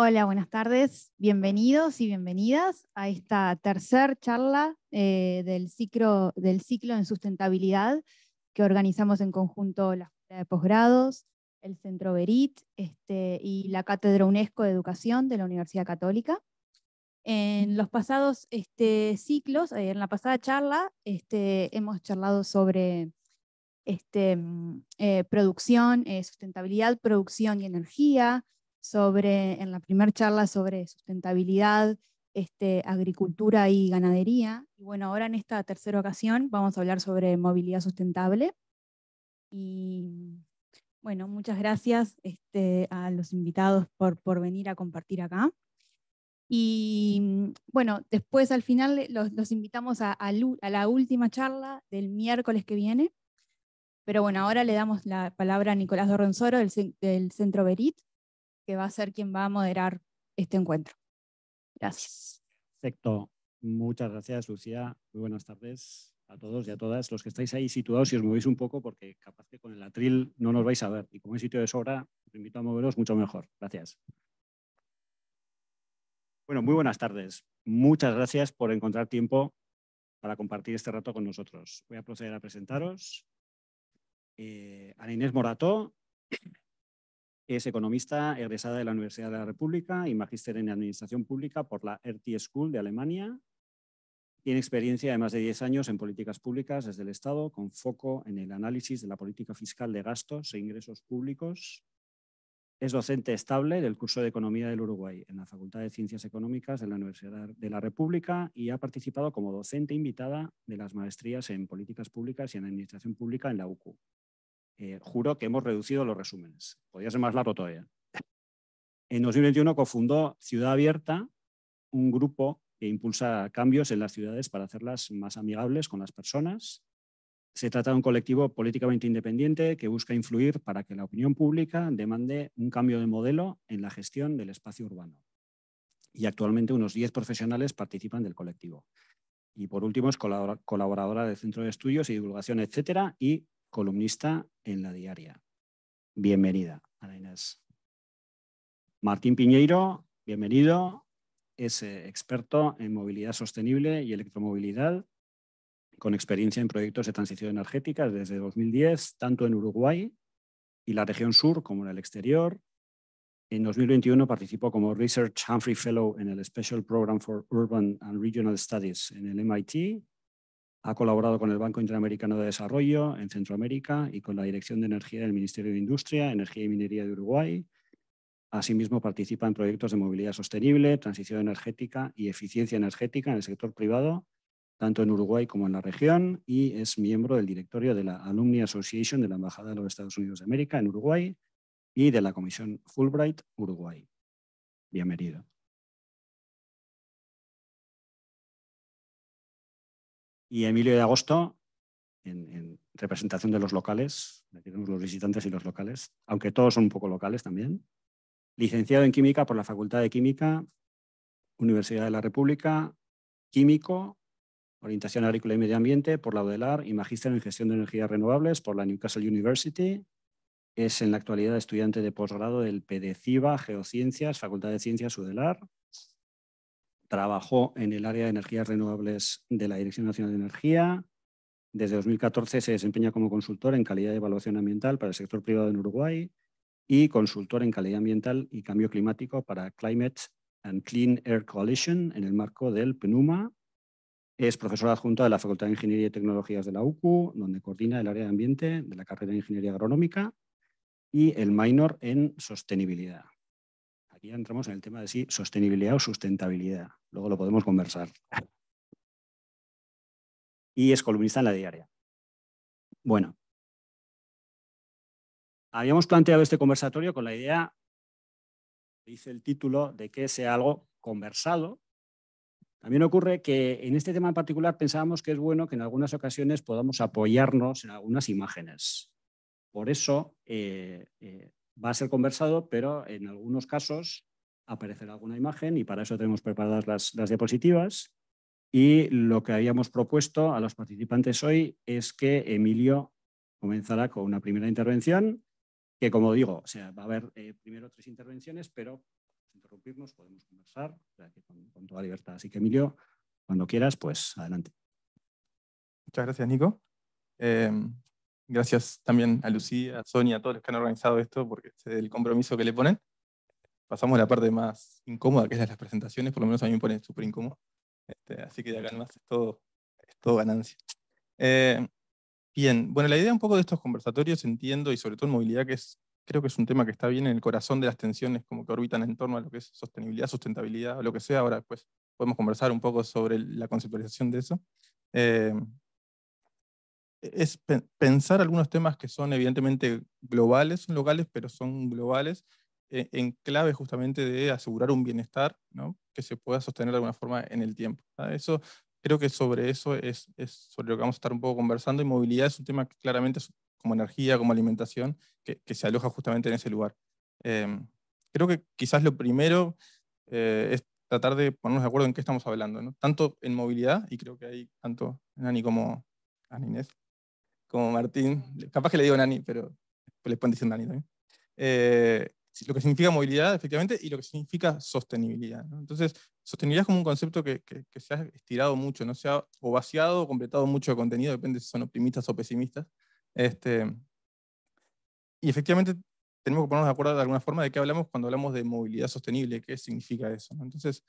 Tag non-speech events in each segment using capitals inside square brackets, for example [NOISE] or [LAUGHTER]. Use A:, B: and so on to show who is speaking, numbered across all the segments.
A: Hola, buenas tardes. Bienvenidos y bienvenidas a esta tercer charla eh, del, ciclo, del ciclo en sustentabilidad que organizamos en conjunto la Escuela de Posgrados, el Centro Berit este, y la Cátedra UNESCO de Educación de la Universidad Católica. En los pasados este, ciclos, eh, en la pasada charla, este, hemos charlado sobre mm, eh, producción, sustentabilidad, producción y energía, sobre, en la primera charla sobre sustentabilidad, este, agricultura y ganadería. Y bueno, ahora en esta tercera ocasión vamos a hablar sobre movilidad sustentable. Y bueno, muchas gracias este, a los invitados por, por, venir a compartir acá. Y bueno, después al final los, invitamos a, a, a la última charla del miércoles que viene. Pero bueno, ahora le damos la palabra a Nicolás Dorronsoro del, del Centro Berit, que va a ser quien va a moderar este encuentro. Gracias.
B: Perfecto. Muchas gracias, Lucía. Muy buenas tardes a todos y a todas los que estáis ahí situados Si os movéis un poco porque capaz que con el atril no nos vais a ver. Y como es sitio de sobra, os invito a moveros mucho mejor. Gracias. Bueno, muy buenas tardes. Muchas gracias por encontrar tiempo para compartir este rato con nosotros. Voy a proceder a presentaros. a eh, Ana Inés Morato. Es economista egresada de la Universidad de la República y magíster en Administración Pública por la RT School de Alemania. Tiene experiencia de más de 10 años en políticas públicas desde el Estado, con foco en el análisis de la política fiscal de gastos e ingresos públicos. Es docente estable del curso de Economía del Uruguay en la Facultad de Ciencias Económicas de la Universidad de la República y ha participado como docente invitada de las maestrías en políticas públicas y en administración pública en la UCU, eh, juro que hemos reducido los resúmenes. Podría ser más largo todavía. En 2021 cofundó Ciudad Abierta, un grupo que impulsa cambios en las ciudades para hacerlas más amigables con las personas. Se trata de un colectivo políticamente independiente que busca influir para que la opinión pública demande un cambio de modelo en la gestión del espacio urbano. Y actualmente unos 10 profesionales participan del colectivo. Y por último es colaboradora del Centro de Estudios y Divulgación, etcétera, y columnista en La Diaria. Bienvenida, Ana Inés. Martín Piñeiro, bienvenido. Es eh, experto en movilidad sostenible y electromovilidad, con experiencia en proyectos de transición energética desde 2010, tanto en Uruguay y la región sur como en el exterior. En 2021 participó como Research Humphrey Fellow en el Special Program for Urban and Regional Studies en el MIT ha colaborado con el Banco Interamericano de Desarrollo en Centroamérica y con la Dirección de Energía del Ministerio de Industria, Energía y Minería de Uruguay. Asimismo, participa en proyectos de movilidad sostenible, transición energética y eficiencia energética en el sector privado, tanto en Uruguay como en la región, y es miembro del directorio de la Alumni Association de la Embajada de los Estados Unidos de América en Uruguay y de la Comisión Fulbright Uruguay. Bienvenido. y Emilio de Agosto en, representación de los locales, tenemos los visitantes y los locales, aunque todos son un poco locales también. Licenciado en Química por la Facultad de Química, Universidad de la República, Químico, Orientación Agrícola y Medio Ambiente por la UDELAR y Magíster en Gestión de Energías Renovables por la Newcastle University. Es en la actualidad estudiante de posgrado del PDCIBA, Geociencias, Facultad de Ciencias UDELAR trabajó en el área de energías renovables de la Dirección Nacional de Energía. Desde 2014 se desempeña como consultor en calidad de evaluación ambiental para el sector privado en Uruguay y consultor en calidad ambiental y cambio climático para Climate and Clean Air Coalition en el marco del PNUMA. Es profesora adjunta de la Facultad de Ingeniería y Tecnologías de la UCU, donde coordina el área de ambiente de la carrera de Ingeniería Agronómica y el minor en sostenibilidad. Aquí entramos en el tema de si sostenibilidad o sustentabilidad. Luego lo podemos conversar. Y es columnista en la diaria. Bueno. Habíamos planteado este conversatorio con la idea, dice el título, de que sea algo conversado. También ocurre que en este tema en particular pensábamos que es bueno que en algunas ocasiones podamos apoyarnos en algunas imágenes. Por eso eh, eh, va a ser conversado, pero en algunos casos aparecerá alguna imagen y para eso tenemos preparadas las, diapositivas. Y lo que habíamos propuesto a los participantes hoy es que Emilio comenzará con una primera intervención, que como digo, o sea, va a haber eh, primero tres intervenciones, pero interrumpirnos, podemos conversar con, toda libertad. Así que Emilio, cuando quieras, pues adelante.
C: Muchas gracias, Nico. Eh, Gracias también a Lucía, a Sonia, a todos los que han organizado esto, porque es el compromiso que le ponen. Pasamos a la parte más incómoda, que es las presentaciones, por lo menos a mí me ponen súper incómodo. Este, así que de acá en más es todo, es todo ganancia. Eh, bien, bueno, la idea un poco de estos conversatorios, entiendo, y sobre todo en movilidad, que es, creo que es un tema que está bien en el corazón de las tensiones, como que orbitan en torno a lo que es sostenibilidad, sustentabilidad, o lo que sea. Ahora, pues, podemos conversar un poco sobre la conceptualización de eso. Eh, es pensar algunos temas que son evidentemente globales, son locales, pero son globales e-, en clave justamente de asegurar un bienestar ¿no? que se pueda sostener de alguna forma en el tiempo. Eso creo que sobre eso es, es, sobre lo que vamos a estar un poco conversando y movilidad es un tema que claramente como energía, como alimentación, que, que se aloja justamente en ese lugar. Em, creo que quizás lo primero eh, es tratar de ponernos de acuerdo en qué estamos hablando, ¿no? tanto en movilidad, y creo que hay tanto Nani como Ana Inés como Martín, capaz que le digo Nani, pero le pueden decir Nani también. Eh, lo que significa movilidad, efectivamente, y lo que significa sostenibilidad. Entonces, sostenibilidad es como un concepto que, se ha estirado mucho, ¿no? se ha o vaciado o completado mucho de contenido, depende si son optimistas o pesimistas. Este, y efectivamente, tenemos que ponernos de acuerdo de alguna forma de qué hablamos cuando hablamos de movilidad sostenible, qué significa eso. ¿no? Entonces,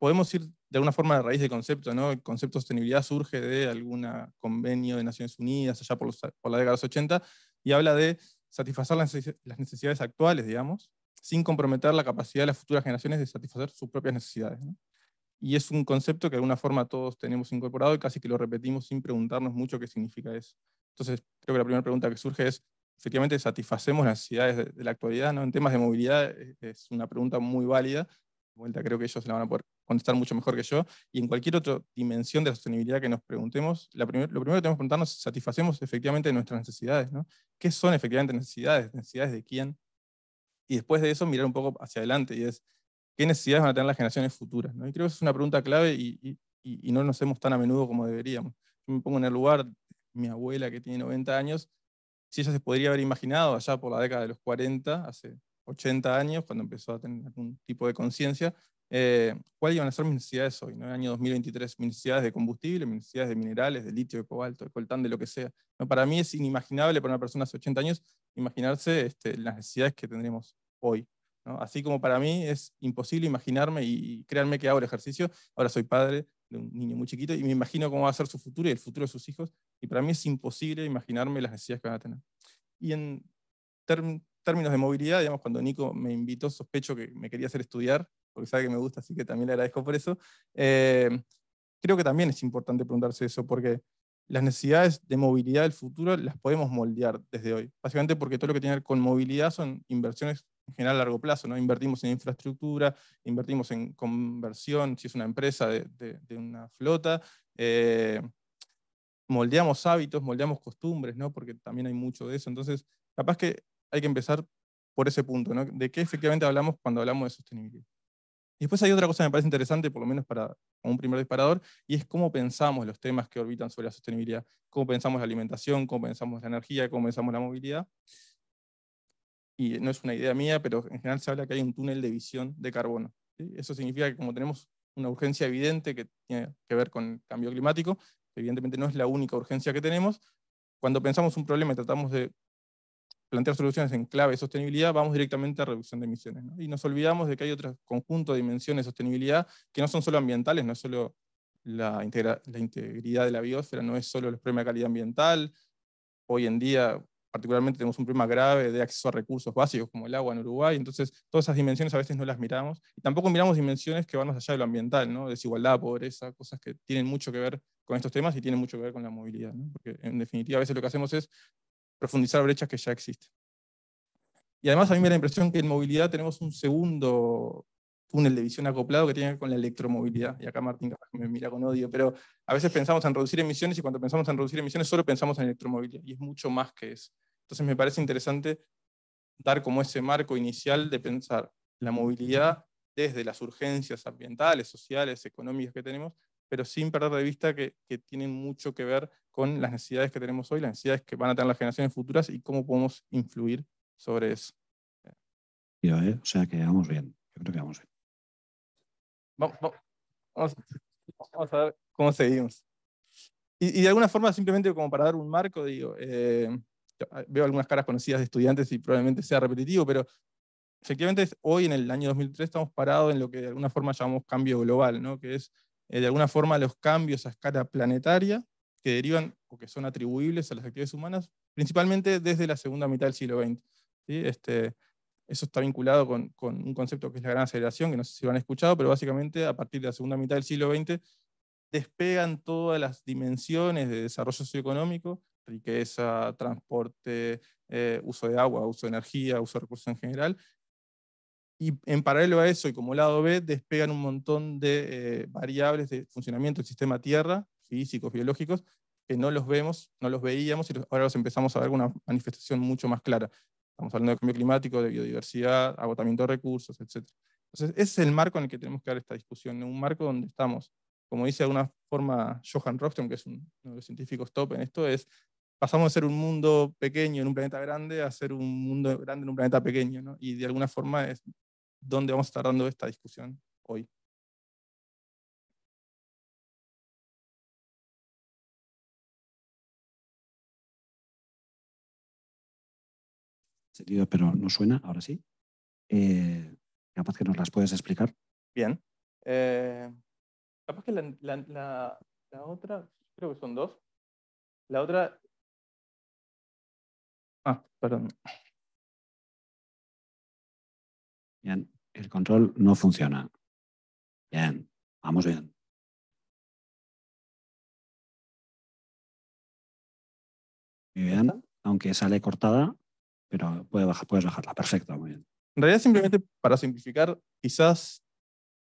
C: podemos ir de alguna forma a raíz del concepto, ¿no? El concepto de sostenibilidad surge de algún convenio de Naciones Unidas allá por, la década de los 80 y habla de satisfacer las necesidades actuales, digamos, sin comprometer la capacidad de las futuras generaciones de satisfacer sus propias necesidades. Y es un concepto que de alguna forma todos tenemos incorporado y casi que lo repetimos sin preguntarnos mucho qué significa eso. Entonces, creo que la primera pregunta que surge es, efectivamente, ¿satisfacemos las necesidades de, la actualidad? ¿no? En temas de movilidad eh, es una pregunta muy válida vuelta, creo que ellos la van a poder contestar mucho mejor que yo. Y en cualquier otra dimensión de la sostenibilidad que nos preguntemos, la lo primero que tenemos que preguntarnos es satisfacemos efectivamente nuestras necesidades, ¿no? ¿Qué son efectivamente necesidades? ¿Necesidades de quién? Y después de eso mirar un poco hacia adelante y es, ¿qué necesidades van a tener las generaciones futuras? ¿no? Y creo que es una pregunta clave y, y, no nos hacemos tan a menudo como deberíamos. Yo me pongo en el lugar, mi abuela que tiene 90 años, si ella se podría haber imaginado allá por la década de los 40, hace 80 años, cuando empezó a tener algún tipo de conciencia, eh, cuáles iban a ser mis necesidades hoy, En el año 2023, mis necesidades de combustible, mis necesidades de minerales, de litio, de cobalto, de coltán, de lo que sea. Para mí es inimaginable para una persona hace 80 años imaginarse este, las necesidades que tendremos hoy. Así como para mí es imposible imaginarme, y, creerme que hago el ejercicio, ahora soy padre de un niño muy chiquito y me imagino cómo va a ser su futuro y el futuro de sus hijos, y para mí es imposible imaginarme las necesidades que van a tener. Y en términos de movilidad, digamos, cuando Nico me invitó, sospecho que me quería hacer estudiar, porque sabe que me gusta, así que también le agradezco por eso. Eh, creo que también es importante preguntarse eso, porque las necesidades de movilidad del futuro las podemos moldear desde hoy. Básicamente porque todo lo que tiene que ver con movilidad son inversiones en general a largo plazo, ¿no? Invertimos en infraestructura, invertimos en conversión, si es una empresa de, una flota, eh, moldeamos hábitos, moldeamos costumbres, ¿no? Porque también hay mucho de eso. Entonces, capaz que hay que empezar por ese punto, ¿no? De qué efectivamente hablamos cuando hablamos de sostenibilidad. Y después hay otra cosa que me parece interesante, por lo menos para un primer disparador, y es cómo pensamos los temas que orbitan sobre la sostenibilidad, cómo pensamos la alimentación, cómo pensamos la energía, cómo pensamos la movilidad. Y no es una idea mía, pero en general se habla que hay un túnel de visión de carbono. Eso significa que como tenemos una urgencia evidente que tiene que ver con el cambio climático, evidentemente no es la única urgencia que tenemos, cuando pensamos un problema y tratamos de plantear soluciones en clave de sostenibilidad, vamos directamente a reducción de emisiones. Y nos olvidamos de que hay otro conjunto de dimensiones de sostenibilidad que no son solo ambientales, no es solo la, la integridad de la biosfera, no es solo los problemas de calidad ambiental. Hoy en día, particularmente, tenemos un problema grave de acceso a recursos básicos como el agua en Uruguay, entonces todas esas dimensiones a veces no las miramos. Y tampoco miramos dimensiones que van más allá de lo ambiental, ¿no? desigualdad, pobreza, cosas que tienen mucho que ver con estos temas y tienen mucho que ver con la movilidad. Porque en definitiva, a veces lo que hacemos es profundizar brechas que ya existen. Y además a mí me da la impresión que en movilidad tenemos un segundo túnel de visión acoplado que tiene que ver con la electromovilidad. Y acá Martín me mira con odio, pero a veces pensamos en reducir emisiones y cuando pensamos en reducir emisiones solo pensamos en electromovilidad y es mucho más que eso. Entonces me parece interesante dar como ese marco inicial de pensar la movilidad desde las urgencias ambientales, sociales, económicas que tenemos, pero sin perder de vista que, que tienen mucho que ver con las necesidades que tenemos hoy, las necesidades que van a tener las generaciones futuras y cómo podemos influir sobre eso.
B: ¿eh? O sea que vamos bien,
C: yo creo que vamos bien. Vamos, a ver cómo seguimos. Y, de alguna forma, simplemente como para dar un marco, digo, eh, ah, veo algunas caras conocidas de estudiantes y probablemente sea repetitivo, pero efectivamente hoy en el año 2003 estamos parados en lo que de alguna forma llamamos cambio global, ¿no? que es eh, de alguna forma los cambios a escala planetaria que derivan o que son atribuibles a las actividades humanas, principalmente desde la segunda mitad del siglo XX. ¿sí? Este, eso está vinculado con, un concepto que es la gran aceleración, que no sé si lo han escuchado, pero básicamente a partir de la segunda mitad del siglo XX despegan todas las dimensiones de desarrollo socioeconómico, riqueza, transporte, eh, uso de agua, uso de energía, uso de recursos en general. Y en paralelo a eso, y como lado B, despegan un montón de eh, variables de funcionamiento del sistema Tierra, físicos, biológicos, que no los vemos, no los veíamos y ahora los empezamos a ver con una manifestación mucho más clara. Estamos hablando de cambio climático, de biodiversidad, agotamiento de recursos, etc. Entonces, ese es el marco en el que tenemos que dar esta discusión, un marco donde estamos, como dice de alguna forma Johan Rockström, que es uno de los científicos top en esto, es pasamos de ser un mundo pequeño en un planeta grande a ser un
D: mundo grande en un planeta pequeño, ¿no? Y de alguna forma es donde vamos a estar dando esta discusión hoy.
B: pero no suena, ahora sí. Eh, capaz que nos las puedes explicar. Bien.
C: Eh, capaz que la, la, otra, creo que son
D: dos. La otra... Ah, perdón. Bien, el control no funciona. Bien, vamos bien. Muy bien, aunque sale cortada, pero
B: puedes, bajar, bajarla. Perfecto, En
C: realidad, simplemente para simplificar, quizás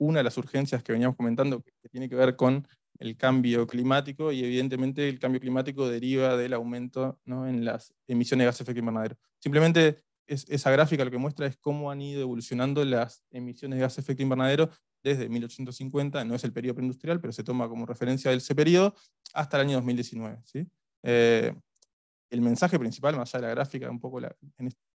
C: una de las urgencias que veníamos comentando, que tiene que ver con el cambio climático, y evidentemente el cambio climático deriva del aumento ¿no? en las emisiones de gases de efecto invernadero. Simplemente esa gráfica lo que muestra es cómo han ido evolucionando las emisiones de gases de efecto invernadero desde 1850, no es el periodo preindustrial, pero se toma como referencia ese periodo, hasta el año 2019. ¿sí? Eh, el mensaje principal, más allá de la gráfica, un poco la,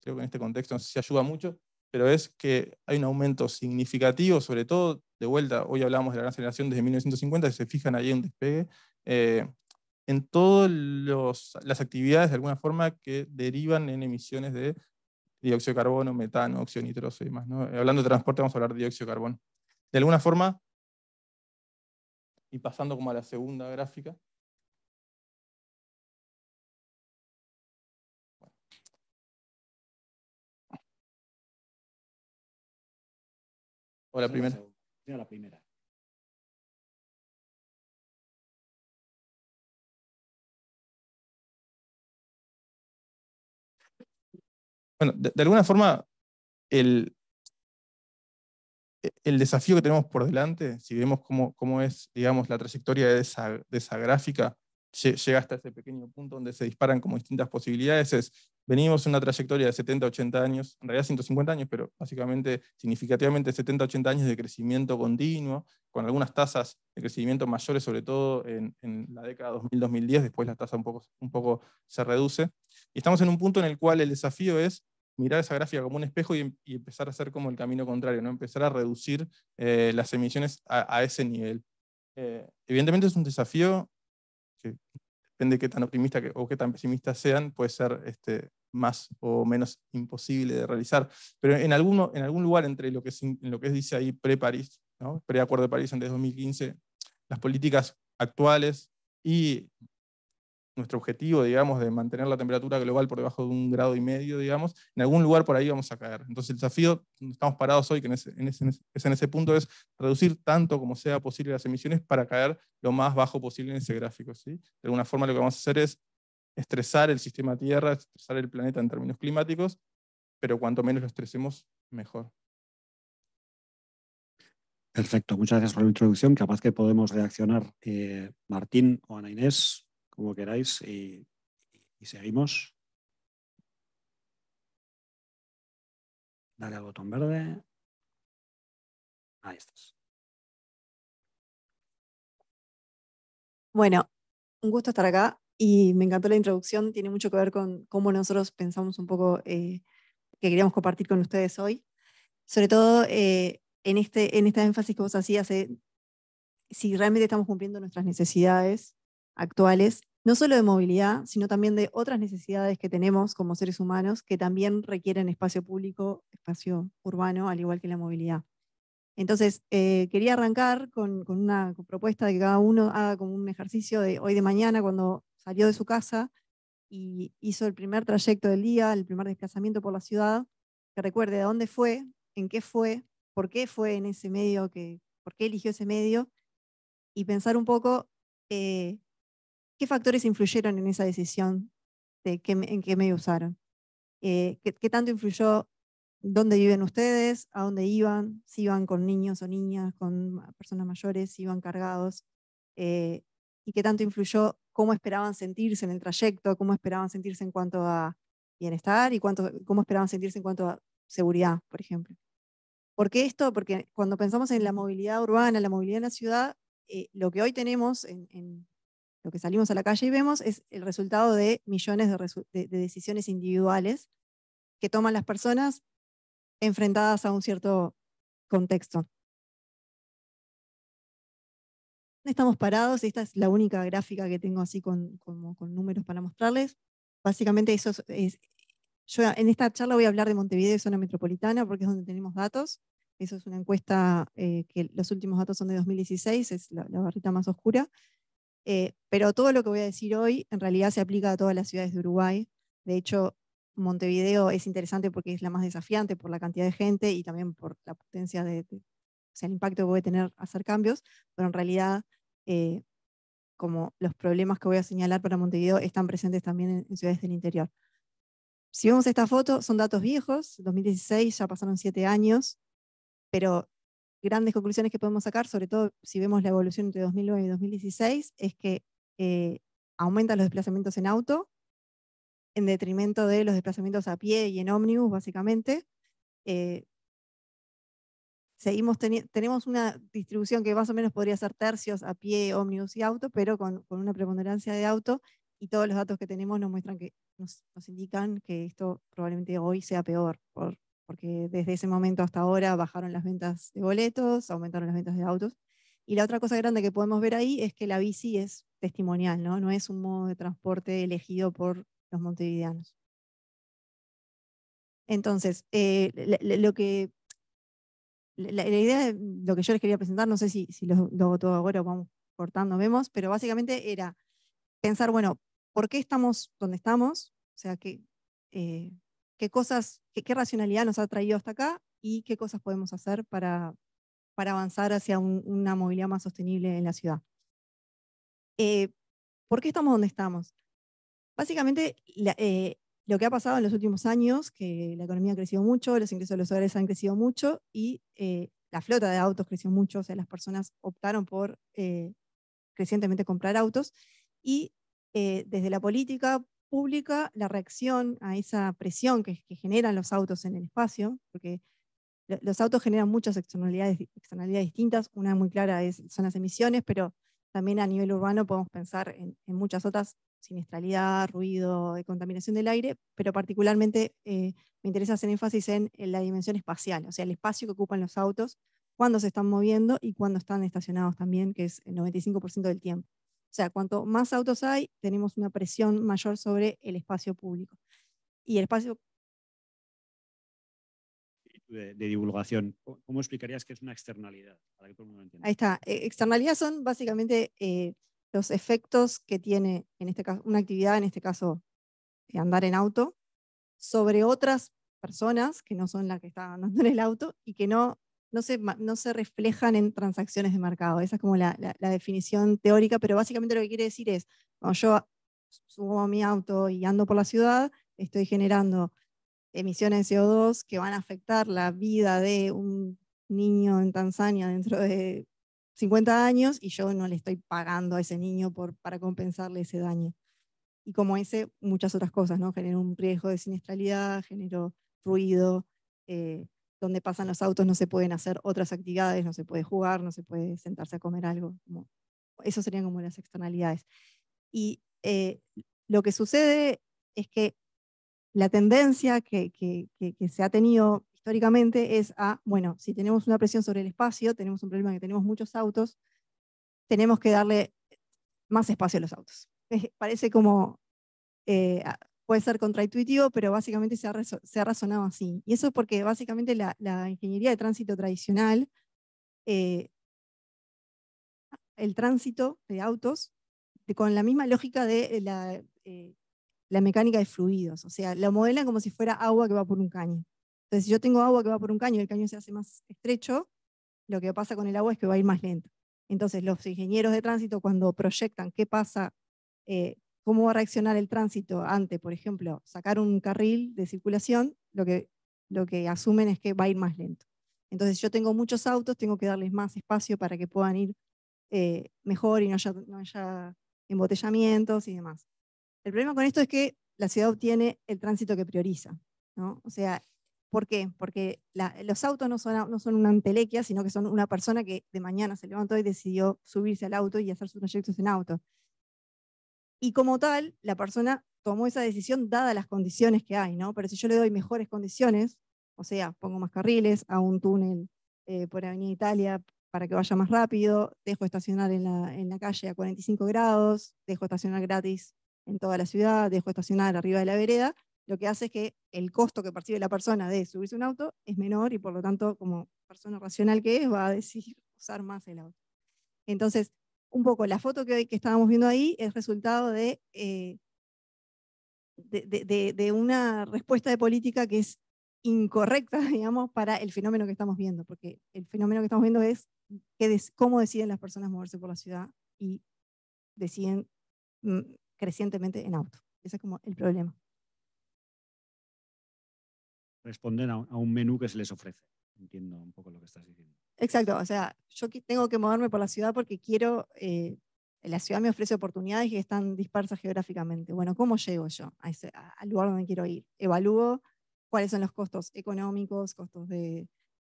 C: creo que en este contexto se ayuda mucho, pero es que hay un aumento significativo, sobre todo, de vuelta, hoy hablamos de la gran aceleración desde 1950, si se fijan ahí un despegue, eh, en todas las actividades, de alguna forma, que derivan en emisiones de dióxido de carbono, metano, óxido nitroso y demás. Eh, hablando de transporte, vamos a hablar de dióxido de carbono. De
D: alguna forma, y pasando como a la segunda gráfica, la primera? Bueno, de, alguna forma, el, e, el desafío que tenemos
C: por delante, si vemos cómo, cómo es, digamos, la trayectoria de esa gráfica, llega hasta ese pequeño punto donde se disparan como distintas posibilidades es, venimos una trayectoria de 70, 80 años, en realidad 150 años, pero básicamente significativamente 70, 80 años de crecimiento continuo, con algunas tasas de crecimiento mayores, sobre todo en, la década 2000-2010, después la tasa un poco, un poco se reduce. Y estamos en un punto en el cual el desafío es mirar esa gráfica como un espejo y, em-, empezar a hacer como el camino contrario, ¿no? empezar a reducir eh, las emisiones a, ese nivel. Eh, evidentemente es un desafío que depende de qué tan optimista o qué tan pesimista sean, puede ser este, más o menos imposible de realizar. Pero en, alguno, en algún lugar entre lo que, lo que dice ahí pre-París, pre pre-acuerdo de París antes de 2015, las políticas actuales y nuestro objetivo, digamos, de mantener la temperatura global por debajo de un grado y medio, digamos, en algún lugar por ahí vamos a caer. Entonces el desafío estamos parados hoy, que en ese, es en ese punto, es reducir tanto como sea posible las emisiones para caer lo más bajo posible en ese gráfico. ¿sí? De alguna forma lo que vamos a hacer es estresar el sistema Tierra, estresar el planeta en términos climáticos, pero cuanto menos lo estresemos, mejor.
B: Perfecto, muchas gracias por la introducción. Capaz que podemos reaccionar eh, Martín o Ana Inés como queráis y, seguimos.
D: Dale al botón verde. Ahí estás. Bueno, un gusto
E: estar acá y me encantó la introducción. Tiene mucho que ver con cómo nosotros pensamos un poco eh, que queríamos compartir con ustedes hoy. Sobre todo eh, en, este, en esta énfasis que vos hacías, si realmente estamos cumpliendo nuestras necesidades actuales no solo de movilidad, sino también de otras necesidades que tenemos como seres humanos que también requieren espacio público, espacio urbano, al igual que la movilidad. Entonces, eh, quería arrancar con, una propuesta de que cada uno haga como un ejercicio de hoy de mañana, cuando salió de su casa y hizo el primer trayecto del día, el primer desplazamiento por la ciudad, que recuerde de dónde fue, en qué fue, por qué fue en ese medio, que, por qué eligió ese medio, y pensar un poco eh, qué factores influyeron en esa decisión de en qué medio usaron. Eh, qué, tanto influyó dónde viven ustedes, a dónde iban, si iban con niños o niñas, con personas mayores, si iban cargados, eh, y qué tanto influyó cómo esperaban sentirse en el trayecto, cómo esperaban sentirse en cuanto a bienestar y cuánto, cómo esperaban sentirse en cuanto a seguridad, por ejemplo. porque esto? Porque cuando pensamos en la movilidad urbana, la movilidad en la ciudad, eh, lo que hoy tenemos en lo que salimos a la calle y vemos es el resultado de millones de, decisiones individuales que toman las personas enfrentadas a un cierto contexto. Estamos parados, esta es la única gráfica que tengo así con, números para mostrarles. Básicamente eso es, yo en esta charla voy a hablar de Montevideo y zona metropolitana porque es donde tenemos datos. Eso es una encuesta eh, que los últimos datos son de 2016, es la barrita más oscura. Eh, pero todo lo que voy a decir hoy en realidad se aplica a todas las ciudades de Uruguay. De hecho, Montevideo es interesante porque es la más desafiante por la cantidad de gente y también por la potencia de, o sea, el impacto que puede tener hacer cambios, pero en realidad eh, como los problemas que voy a señalar para Montevideo están presentes también en, en, ciudades del interior. Si vemos esta foto, son datos viejos, 2016 ya pasaron siete años, pero grandes conclusiones que podemos sacar, sobre todo si vemos la evolución entre 2009 y 2016, es que eh, aumentan los desplazamientos en auto, en detrimento de los desplazamientos a pie y en ómnibus, básicamente. Eh, seguimos tenemos una distribución que más o menos podría ser tercios a pie, ómnibus y auto, pero con, una preponderancia de auto, y todos los datos que tenemos nos muestran que nos, nos indican que esto probablemente hoy sea peor por porque desde ese momento hasta ahora bajaron las ventas de boletos, aumentaron las ventas de autos. Y la otra cosa grande que podemos ver ahí es que la bici es testimonial, ¿no? No es un modo de transporte elegido por los montevideanos. Entonces, eh, lo que la, idea de lo que yo les quería presentar, no sé si, si lo, hago todo ahora o vamos cortando, vemos, pero básicamente era pensar, bueno, ¿por qué estamos donde estamos? O sea, que, eh, qué cosas, qué, racionalidad nos ha traído hasta acá y qué cosas podemos hacer para, para avanzar hacia una movilidad más sostenible en la ciudad. Eh, ¿Por qué estamos donde estamos? Básicamente, eh, lo que ha pasado en los últimos años, que la economía ha crecido mucho, los ingresos de los hogares han crecido mucho y eh, la flota de autos creció mucho, o sea, las personas optaron por crecientemente comprar autos y desde la política pública la reacción a esa presión que, generan los autos en el espacio, porque los autos generan muchas externalidades, distintas. Una muy clara es, son las emisiones, pero también a nivel urbano podemos pensar en, muchas otras, siniestralidad, ruido, eh, contaminación del aire, pero particularmente eh, me interesa hacer énfasis en, en, la dimensión espacial, o sea, el espacio que ocupan los autos, cuando se están moviendo y cuando están estacionados también, que es el 95% del tiempo. O sea, cuanto más autos hay, tenemos una presión mayor sobre el espacio público. Y el espacio...
B: De, de divulgación, ¿cómo explicarías que es una externalidad? Para que todo el mundo
E: Ahí está. E, Externalidades son básicamente eh, los efectos que tiene en este caso, una actividad, en este caso eh, andar en auto, sobre otras personas que no son las que están andando en el auto y que no no se, reflejan en transacciones de mercado. Esa es como la, definición teórica, pero básicamente lo que quiere decir es, cuando yo subo mi auto y ando por la ciudad, estoy generando emisiones de CO2 que van a afectar la vida de un niño en Tanzania dentro de 50 años y yo no le estoy pagando a ese niño por, para compensarle ese daño. Y como ese, muchas otras cosas, ¿no? Genero un riesgo de siniestralidad, genero ruido, eh, donde pasan los autos no se pueden hacer otras actividades, no se puede jugar, no se puede sentarse a comer algo. Como, eso serían como las externalidades. Y eh, lo que sucede es que la tendencia que, se ha tenido históricamente es a, bueno, si tenemos una presión sobre el espacio, tenemos un problema que tenemos muchos autos, tenemos que darle más espacio a los autos. parece como eh, puede ser contraintuitivo, pero básicamente se ha, razonado así. Y eso es porque básicamente la, ingeniería de tránsito tradicional, eh, el tránsito de autos, con la misma lógica de eh, eh, la, mecánica de fluidos, o sea, lo modelan como si fuera agua que va por un caño. Entonces, si yo tengo agua que va por un caño y el caño se hace más estrecho, lo que pasa con el agua es que va a ir más lento. Entonces, los ingenieros de tránsito cuando proyectan qué pasa eh, cómo va a reaccionar el tránsito ante, por ejemplo, sacar un carril de circulación, lo que, lo que asumen es que va a ir más lento. Entonces yo tengo muchos autos, tengo que darles más espacio para que puedan ir eh, mejor y no haya, no haya embotellamientos y demás. El problema con esto es que la ciudad obtiene el tránsito que prioriza. ¿no? O sea, ¿por qué? Porque los autos no son, no son una entelequia, sino que son una persona que de mañana se levantó y decidió subirse al auto y hacer sus proyectos en auto. Y como tal, la persona tomó esa decisión dadas las condiciones que hay, ¿no? Pero si yo le doy mejores condiciones, o sea, pongo más carriles, a un túnel eh, por Avenida Italia para que vaya más rápido, dejo estacionar en la, en la calle a 45 grados, dejo estacionar gratis en toda la ciudad, dejo estacionar arriba de la vereda, lo que hace es que el costo que percibe la persona de subirse un auto es menor y por lo tanto, como persona racional que es, va a decidir usar más el auto. Entonces, un poco la foto que, que estábamos viendo ahí es resultado eh, de, de, una respuesta de política que es incorrecta, [LAUGHS] digamos, para el fenómeno que estamos viendo, porque el fenómeno que estamos viendo es que cómo deciden las personas moverse por la ciudad y deciden mm, crecientemente en auto. Ese es como el problema.
B: Responden a un menú que se les ofrece. Entiendo un poco lo que estás diciendo.
E: Exacto, o sea, yo tengo que moverme por la ciudad porque quiero, eh, la ciudad me ofrece oportunidades que están dispersas geográficamente. Bueno, ¿cómo llego yo al lugar donde quiero ir? Evalúo cuáles son los costos económicos, costos de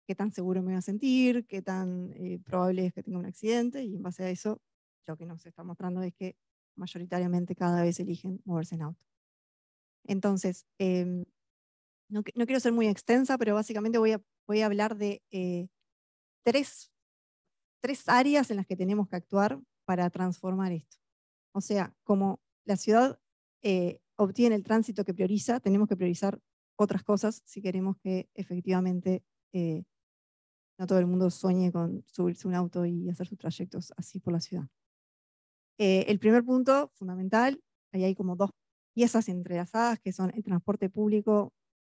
E: qué tan seguro me voy a sentir, qué tan eh, probable es que tenga un accidente, y en base a eso, lo que nos está mostrando es que mayoritariamente cada vez eligen moverse en auto. Entonces, em, no, quiero ser muy extensa, pero básicamente voy a hablar de eh, tres, tres áreas en las que tenemos que actuar para transformar esto. O sea, como la ciudad eh, obtiene el tránsito que prioriza, tenemos que priorizar otras cosas si queremos que efectivamente eh, no todo el mundo sueñe con subirse un auto y hacer sus trayectos así por la ciudad. Eh, el primer punto fundamental, ahí hay como dos piezas entrelazadas que son el transporte público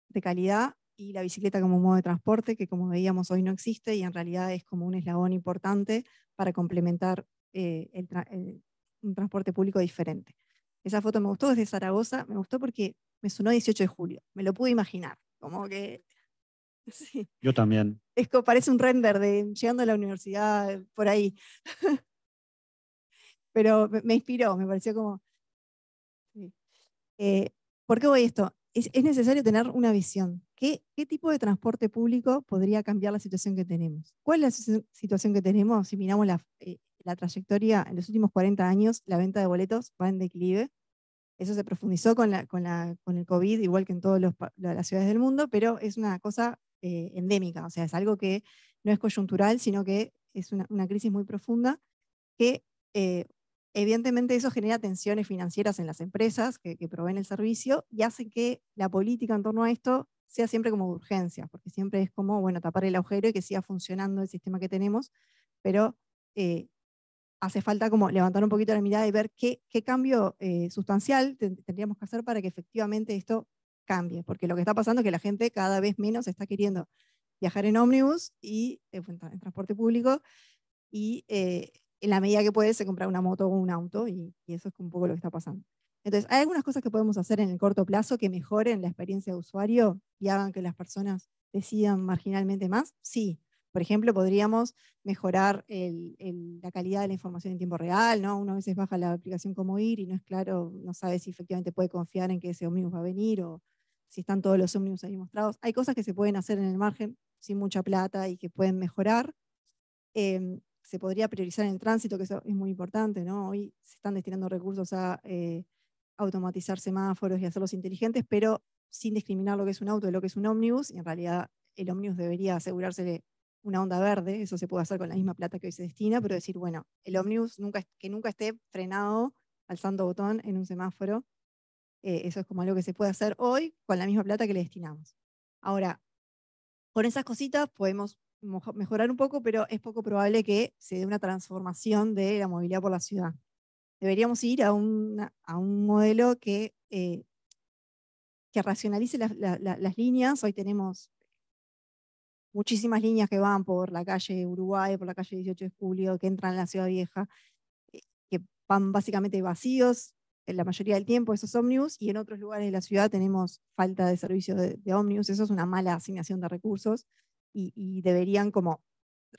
E: de calidad y la bicicleta como modo de transporte, que como veíamos hoy no existe y en realidad es como un eslabón importante para complementar eh, un transporte público diferente. Esa foto me gustó desde Zaragoza, me gustó porque me sonó 18 de julio, me lo pude imaginar, como que... [LAUGHS] Yo también. parece un render de llegando a la universidad por ahí. [LAUGHS] Pero me, inspiró, me pareció como... Sí. Eh, ¿Por qué voy a esto? es, necesario tener una visión. ¿Qué, ¿Qué, tipo de transporte público podría cambiar la situación que tenemos? ¿Cuál es la situación que tenemos? Si miramos la, eh, trayectoria en los últimos 40 años, la venta de boletos va en declive. Eso se profundizó con, la, con, la, con el COVID, igual que en todas las ciudades del mundo, pero es una cosa eh, endémica, o sea, es algo que no es coyuntural, sino que es una, crisis muy profunda que eh, Evidentemente eso genera tensiones financieras en las empresas que, proveen el servicio y hace que la política en torno a esto sea siempre como urgencia, porque siempre es como, bueno, tapar el agujero y que siga funcionando el sistema que tenemos, pero eh, hace falta como levantar un poquito la mirada y ver qué, cambio eh, sustancial tendríamos que hacer para que efectivamente esto cambie, porque lo que está pasando es que la gente cada vez menos está queriendo viajar en ómnibus y eh, en transporte público y en la medida que puede, se comprar una moto o un auto y, eso es un poco lo que está pasando. Entonces, hay algunas cosas que podemos hacer en el corto plazo que mejoren la experiencia de usuario y hagan que las personas decidan marginalmente más. Sí, por ejemplo, podríamos mejorar la calidad de la información en tiempo real, ¿no? Uno a veces baja la aplicación como ir y no es claro, no sabe si efectivamente puede confiar en que ese ómnibus va a venir o si están todos los ómnibus ahí mostrados. Hay cosas que se pueden hacer en el margen sin mucha plata y que pueden mejorar. Eh, se podría priorizar en el tránsito, que eso es muy importante, ¿no? Hoy se están destinando recursos a eh, automatizar semáforos y hacerlos inteligentes, pero sin discriminar lo que es un auto de lo que es un ómnibus, y en realidad el ómnibus debería asegurarse de una onda verde, eso se puede hacer con la misma plata que hoy se destina, pero decir, bueno, el ómnibus nunca, que nunca esté frenado alzando botón en un semáforo, eh, eso es como algo que se puede hacer hoy con la misma plata que le destinamos. Ahora, con esas cositas podemos mejorar un poco, pero es poco probable que se dé una transformación de la movilidad por la ciudad. Deberíamos ir a, un a un modelo que, eh, que racionalice las líneas. Hoy tenemos muchísimas líneas que van por la calle Uruguay, por la calle 18 de Julio, que entran en la Ciudad Vieja, eh, que van básicamente vacíos en eh, la mayoría del tiempo esos ómnibus, y en otros lugares de la ciudad tenemos falta de servicio de, de ómnibus. Eso es una mala asignación de recursos y, deberían como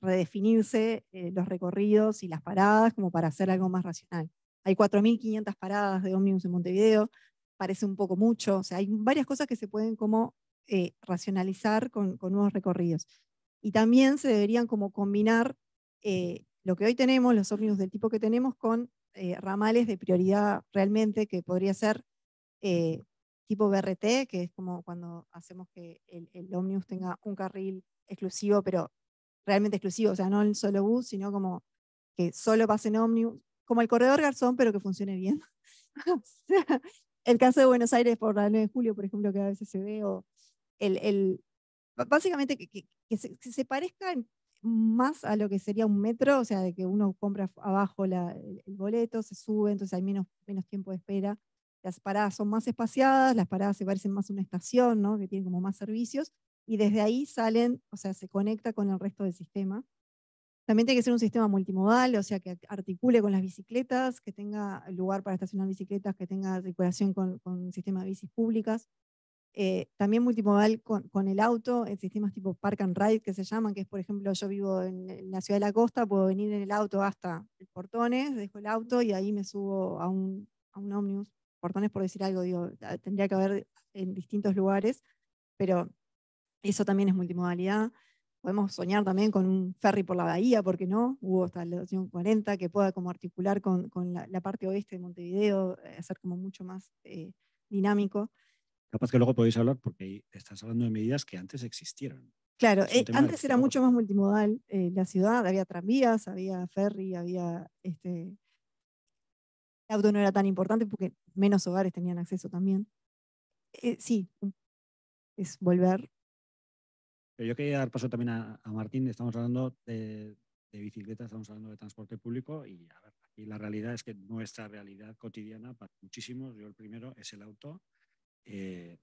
E: redefinirse eh, los recorridos y las paradas como para hacer algo más racional. Hay 4.500 paradas de ómnibus en Montevideo, parece un poco mucho, o sea, hay varias cosas que se pueden como eh, racionalizar con, nuevos recorridos. Y también se deberían como combinar eh, lo que hoy tenemos, los ómnibus del tipo que tenemos, con ramales de prioridad realmente, que podría ser tipo BRT, que es como cuando hacemos que el, el ómnibus tenga un carril exclusivo, pero realmente exclusivo, o sea, no el solo bus, sino como que solo pase en como el corredor Garzón, pero que funcione bien. [LAUGHS] el caso de Buenos Aires por la 9 de julio, por ejemplo, que a veces se ve, o el, el básicamente que, que, se, parezca más a lo que sería un metro, o sea, de que uno compra abajo el, boleto, se sube, entonces hay menos, menos tiempo de espera. Las paradas son más espaciadas, las paradas se parecen más a una estación, ¿no? que tienen como más servicios, y desde ahí salen, o sea, se conecta con el resto del sistema. También tiene que ser un sistema multimodal, o sea, que articule con las bicicletas, que tenga lugar para estacionar bicicletas, que tenga articulación con, sistemas de bicis públicas. Eh, también multimodal con, el auto, en sistemas tipo park and ride que se llaman, que es, por ejemplo, yo vivo en, la ciudad de la costa, puedo venir en el auto hasta el Portones, dejo el auto y ahí me subo a un, a un ómnibus. Portones, por decir algo, digo, tendría que haber en distintos lugares, pero eso también es multimodalidad. Podemos soñar también con un ferry por la bahía, porque no? Hubo hasta la opción 40 que pueda como articular con, la, parte oeste de Montevideo, eh, hacer como mucho más eh, dinámico.
B: Capaz que luego podéis hablar porque estás hablando de medidas que antes existieron. Claro, eh, antes era mucho
E: más multimodal la ciudad, había tranvías, había ferry, había este, el auto no era tan importante porque menos hogares tenían acceso también. sí, es volver
B: pero yo quería dar paso también a, Martín. Estamos hablando de, bicicleta, estamos hablando de transporte público y a la realidad es que nuestra realidad cotidiana para muchísimos, yo el primero, es el auto. Eh,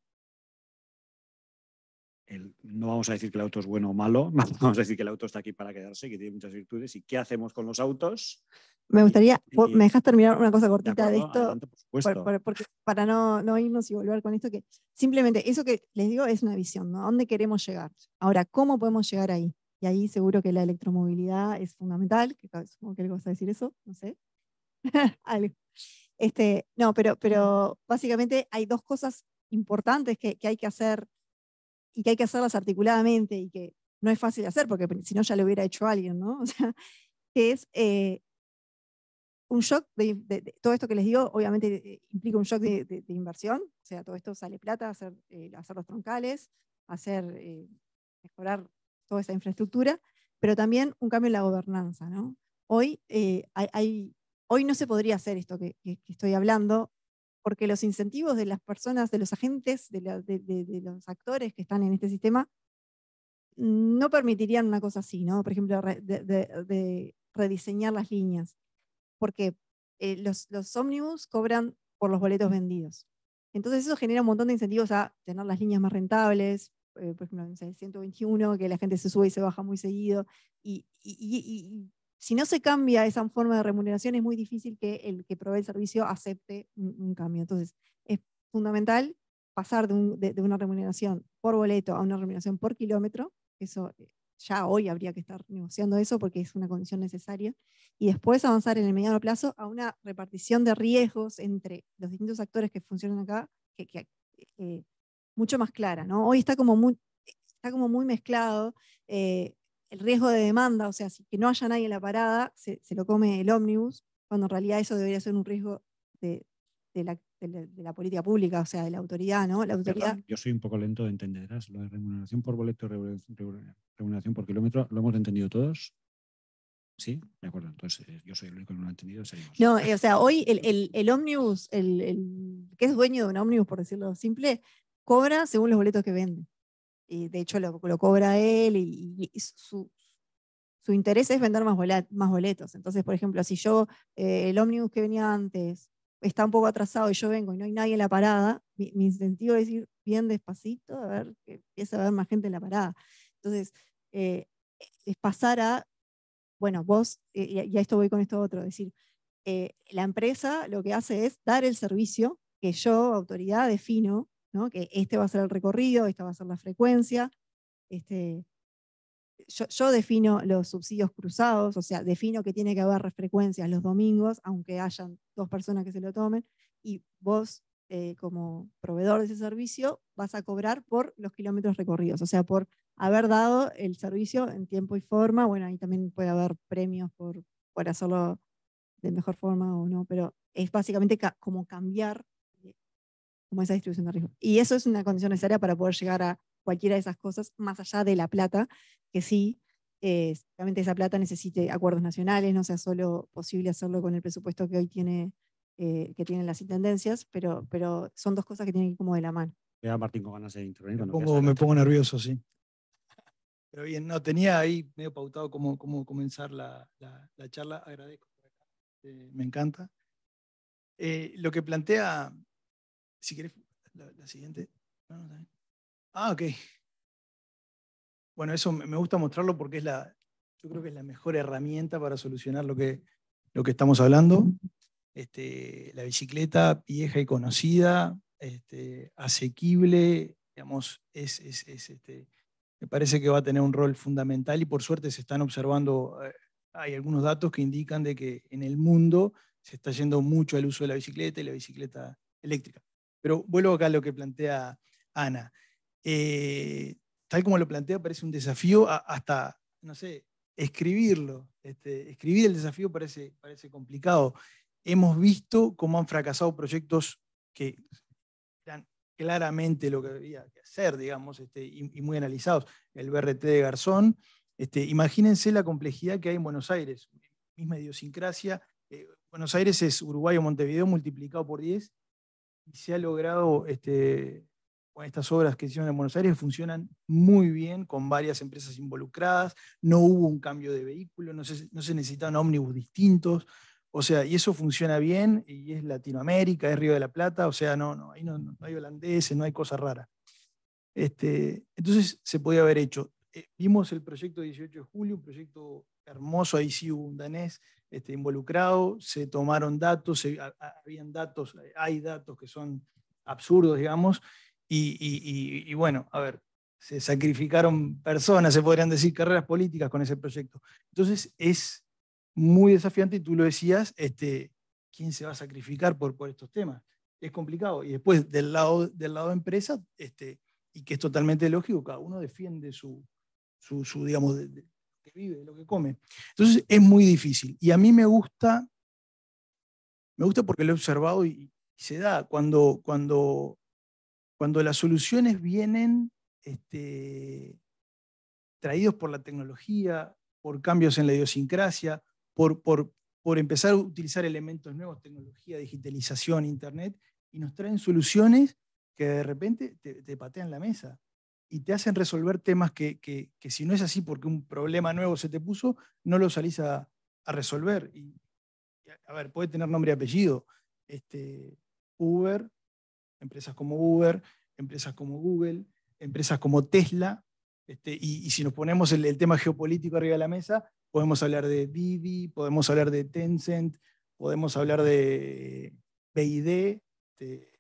B: no vamos a decir que el auto es bueno o malo, [LAUGHS] vamos a decir que el auto está aquí para quedarse, que tiene muchas virtudes. ¿Y qué hacemos con los autos?
E: Me gustaría, ¿me dejas terminar una cosa cortita de, esto? porque para no, no, irnos y volver con esto, que simplemente eso que les digo es una visión, ¿no? ¿A dónde queremos llegar? Ahora, ¿cómo podemos llegar ahí? Y ahí seguro que la electromovilidad es fundamental, que supongo que le vas a decir eso, no sé. [LAUGHS] Este, no, pero, pero básicamente hay dos cosas importantes que, que hay que hacer y que hay que hacerlas articuladamente y que no es fácil de hacer porque si no ya lo hubiera hecho alguien, ¿no? [LAUGHS] O sea, que es eh, un shock de, todo esto que les digo, obviamente eh, implica un shock de, inversión, o sea, todo esto sale plata, hacer, eh, los troncales, hacer, mejorar toda esa infraestructura, pero también un cambio en la gobernanza, ¿no? Hoy, hay, hoy no se podría hacer esto que estoy hablando porque los incentivos de las personas, de los agentes, de, los actores que están en este sistema, no permitirían una cosa así, ¿no? Por ejemplo, de, rediseñar las líneas, porque eh, los, los ómnibus cobran por los boletos vendidos. Entonces eso genera un montón de incentivos a tener las líneas más rentables, eh, por ejemplo, el 121, que la gente se sube y se baja muy seguido, y, y, si no se cambia esa forma de remuneración, es muy difícil que el que provee el servicio acepte un, cambio. Entonces, es fundamental pasar de, una remuneración por boleto a una remuneración por kilómetro. Eso eh, ya hoy habría que estar negociando eso porque es una condición necesaria. Y después avanzar en el mediano plazo a una repartición de riesgos entre los distintos actores que funcionan acá, que, eh, mucho más clara. Hoy está como muy, mezclado. Eh, el riesgo de demanda, o sea, si que no haya nadie en la parada, se, lo come el ómnibus, cuando en realidad eso debería ser un riesgo de, la, de, la, política pública, o sea, de la autoridad, ¿no? La autoridad...
B: yo soy un poco lento de entender, lo de remuneración por boleto, remuneración por kilómetro, lo hemos entendido todos, Sí, de acuerdo. Entonces, eh, yo soy el único que no lo ha entendido. No, eh, o sea,
E: hoy el, el, el ómnibus, el, que es dueño de un ómnibus, por decirlo simple, cobra según los boletos que vende. Eh, de hecho lo, cobra él y, su, interés es vender más, más, boletos. Entonces, por ejemplo, si yo, eh, el ómnibus que venía antes está un poco atrasado y yo vengo y no hay nadie en la parada, mi, incentivo es ir bien despacito, a ver que empieza a haber más gente en la parada. Entonces, eh, es pasar a, bueno, vos, y a esto voy con esto otro, es decir, la empresa lo que hace es dar el servicio que yo, autoridad, defino que este va a ser el recorrido, esta va a ser la frecuencia. Este, yo, defino los subsidios cruzados, o sea, defino que tiene que haber frecuencias los domingos, aunque hayan dos personas que se lo tomen, y vos, eh, como proveedor de ese servicio, vas a cobrar por los kilómetros recorridos, o sea, por haber dado el servicio en tiempo y forma. Bueno, ahí también puede haber premios por, por hacerlo de mejor forma o no, pero es básicamente como cambiar como esa distribución de riesgo. Y eso es una condición necesaria para poder llegar a cualquiera de esas cosas, más allá de la plata, que sí, eh, obviamente esa plata necesite acuerdos nacionales, no sea solo posible hacerlo con el presupuesto que hoy tiene, eh, que tienen las intendencias, pero, pero son dos cosas que tienen que ir como de la mano.
B: Ya Martín con ganas de intervenir. Me pongo, nervioso,
F: sí. Pero bien, no, tenía ahí medio pautado cómo, cómo comenzar la, charla. Agradezco. Eh, me encanta. lo que plantea si quieres, la, siguiente. Ah, ok. Bueno, eso me gusta mostrarlo porque es la, yo creo que es la mejor herramienta para solucionar lo que, lo que estamos hablando. Este, la bicicleta vieja y conocida, este, asequible, digamos, es, es, este, me parece que va a tener un rol fundamental y por suerte se están observando, eh, hay algunos datos que indican de que en el mundo se está yendo mucho el uso de la bicicleta y la bicicleta eléctrica. Pero vuelvo acá a lo que plantea Ana. Eh, tal como lo plantea, parece un desafío hasta, no sé, escribirlo. Este, escribir el desafío parece, parece complicado. Hemos visto cómo han fracasado proyectos que eran claramente lo que había que hacer, digamos, este, y, muy analizados. El BRT de Garzón. Este, imagínense la complejidad que hay en Buenos Aires, misma idiosincrasia. Eh, Buenos Aires es Uruguay o Montevideo multiplicado por 10 se ha logrado, este, con estas obras que hicieron en Buenos Aires, funcionan muy bien con varias empresas involucradas, no hubo un cambio de vehículo, no se, no se necesitan ómnibus distintos, o sea, y eso funciona bien, y es Latinoamérica, es Río de la Plata, o sea, no, no, ahí no, hay holandeses, no hay cosa rara. Este, entonces se podía haber hecho. Eh, vimos el proyecto 18 de julio, un proyecto hermoso, ahí sí hubo un danés este, involucrado, se tomaron datos, se, habían datos, hay datos que son absurdos, digamos, y, bueno, a ver, se sacrificaron personas, se podrían decir carreras políticas con ese proyecto. Entonces es muy desafiante, y tú lo decías, este, ¿quién se va a sacrificar por, por estos temas? Es complicado. Y después, del lado, del lado de empresa, este, y que es totalmente lógico, cada uno defiende su, su, digamos, que vive, lo que come. Entonces es muy difícil. Y a mí me gusta, me gusta porque lo he observado y, se da, cuando, cuando, cuando las soluciones vienen este, traídos por la tecnología, por cambios en la idiosincrasia, por, por, empezar a utilizar elementos nuevos, tecnología, digitalización, internet, y nos traen soluciones que de repente te patean la mesa y te hacen resolver temas que, si no es así porque un problema nuevo se te puso, no lo salís a, resolver. Y, a ver, puede tener nombre y apellido. Este, Uber, empresas como Uber, empresas como Google, empresas como Tesla, este, y, si nos ponemos el, tema geopolítico arriba de la mesa, podemos hablar de Bibi, podemos hablar de Tencent, podemos hablar de BID, de, este,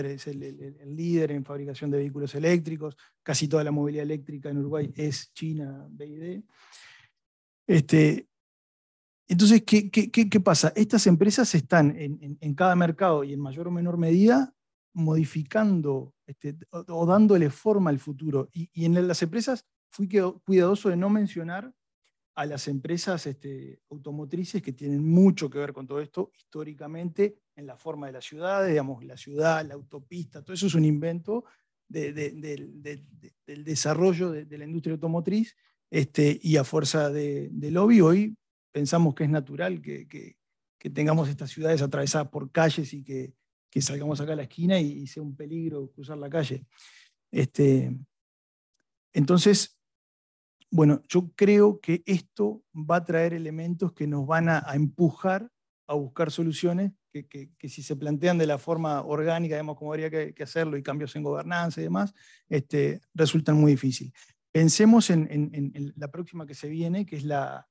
F: es el, líder en fabricación de vehículos eléctricos, casi toda la movilidad eléctrica en Uruguay es China, BID. Este, entonces, ¿qué, qué, pasa? Estas empresas están en, cada mercado y en mayor o menor medida modificando este, o, dándole forma al futuro. Y, en las empresas fui cuidadoso de no mencionar a las empresas este, automotrices que tienen mucho que ver con todo esto históricamente en la forma de las ciudades, digamos, la ciudad, la autopista, todo eso es un invento del desarrollo de, la industria automotriz este, y a fuerza de, lobby hoy pensamos que es natural que, tengamos estas ciudades atravesadas por calles y que, salgamos acá a la esquina y, sea un peligro cruzar la calle. Este, entonces, bueno, yo creo que esto va a traer elementos que nos van a empujar a buscar soluciones que, si se plantean de la forma orgánica, digamos, como habría que, hacerlo, y cambios en gobernanza y demás, este, resultan muy difíciles. Pensemos en, la próxima que se viene, que es la,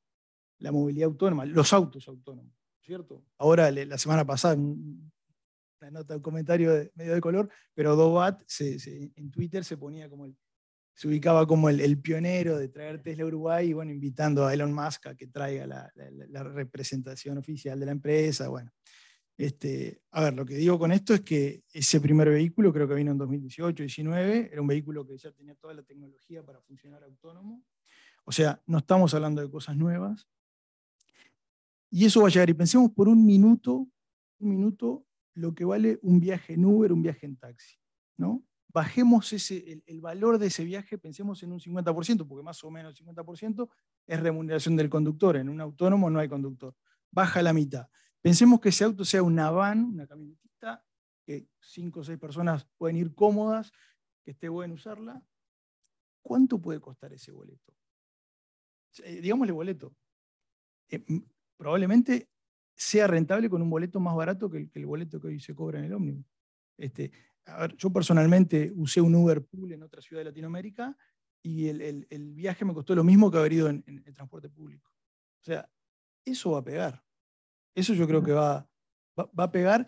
F: la movilidad autónoma, los autos autónomos, ¿cierto? Ahora, la semana pasada, una nota, un comentario de, medio de color, pero Dobat en Twitter se ponía como el, se ubicaba como el, pionero de traer Tesla a Uruguay y bueno, invitando a Elon Musk a que traiga la representación oficial de la empresa, bueno, este, a ver, lo que digo con esto es que ese primer vehículo, creo que vino en 2018-19, era un vehículo que ya tenía toda la tecnología para funcionar autónomo. O sea, no estamos hablando de cosas nuevas. Y eso va a llegar. Y pensemos por un minuto, un minuto, lo que vale un viaje en Uber, un viaje en taxi. Bajemos el valor de ese viaje, pensemos en un 50%, porque más o menos el 50% es remuneración del conductor. En un autónomo no hay conductor. Baja la mitad Pensemos que ese auto sea una van, una camionetita, que cinco o seis personas pueden ir cómodas, que esté bueno usarla. ¿Cuánto puede costar ese boleto? Eh, digámosle boleto. Eh, probablemente sea rentable con un boleto más barato que el, boleto que hoy se cobra en el ómnibus. Este, a ver, yo personalmente usé un Uber Pool en otra ciudad de Latinoamérica y el, viaje me costó lo mismo que haber ido en, en el transporte público. O sea, eso va a pegar. Eso yo creo que va, va, a pegar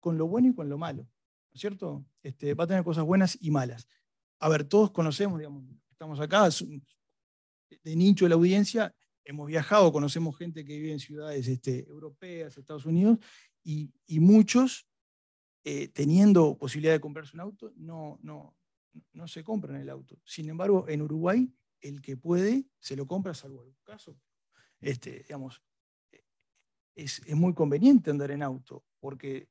F: con lo bueno y con lo malo, ¿no es cierto? Este, va a tener cosas buenas y malas. A ver, todos conocemos, digamos, estamos acá, de nicho de la audiencia, hemos viajado, conocemos gente que vive en ciudades este, europeas, Estados Unidos, y, muchos, eh, teniendo posibilidad de comprarse un auto, no, no, no se compran el auto. Sin embargo, en Uruguay, el que puede, se lo compra, salvo algún caso. Este, digamos, es, muy conveniente andar en auto, porque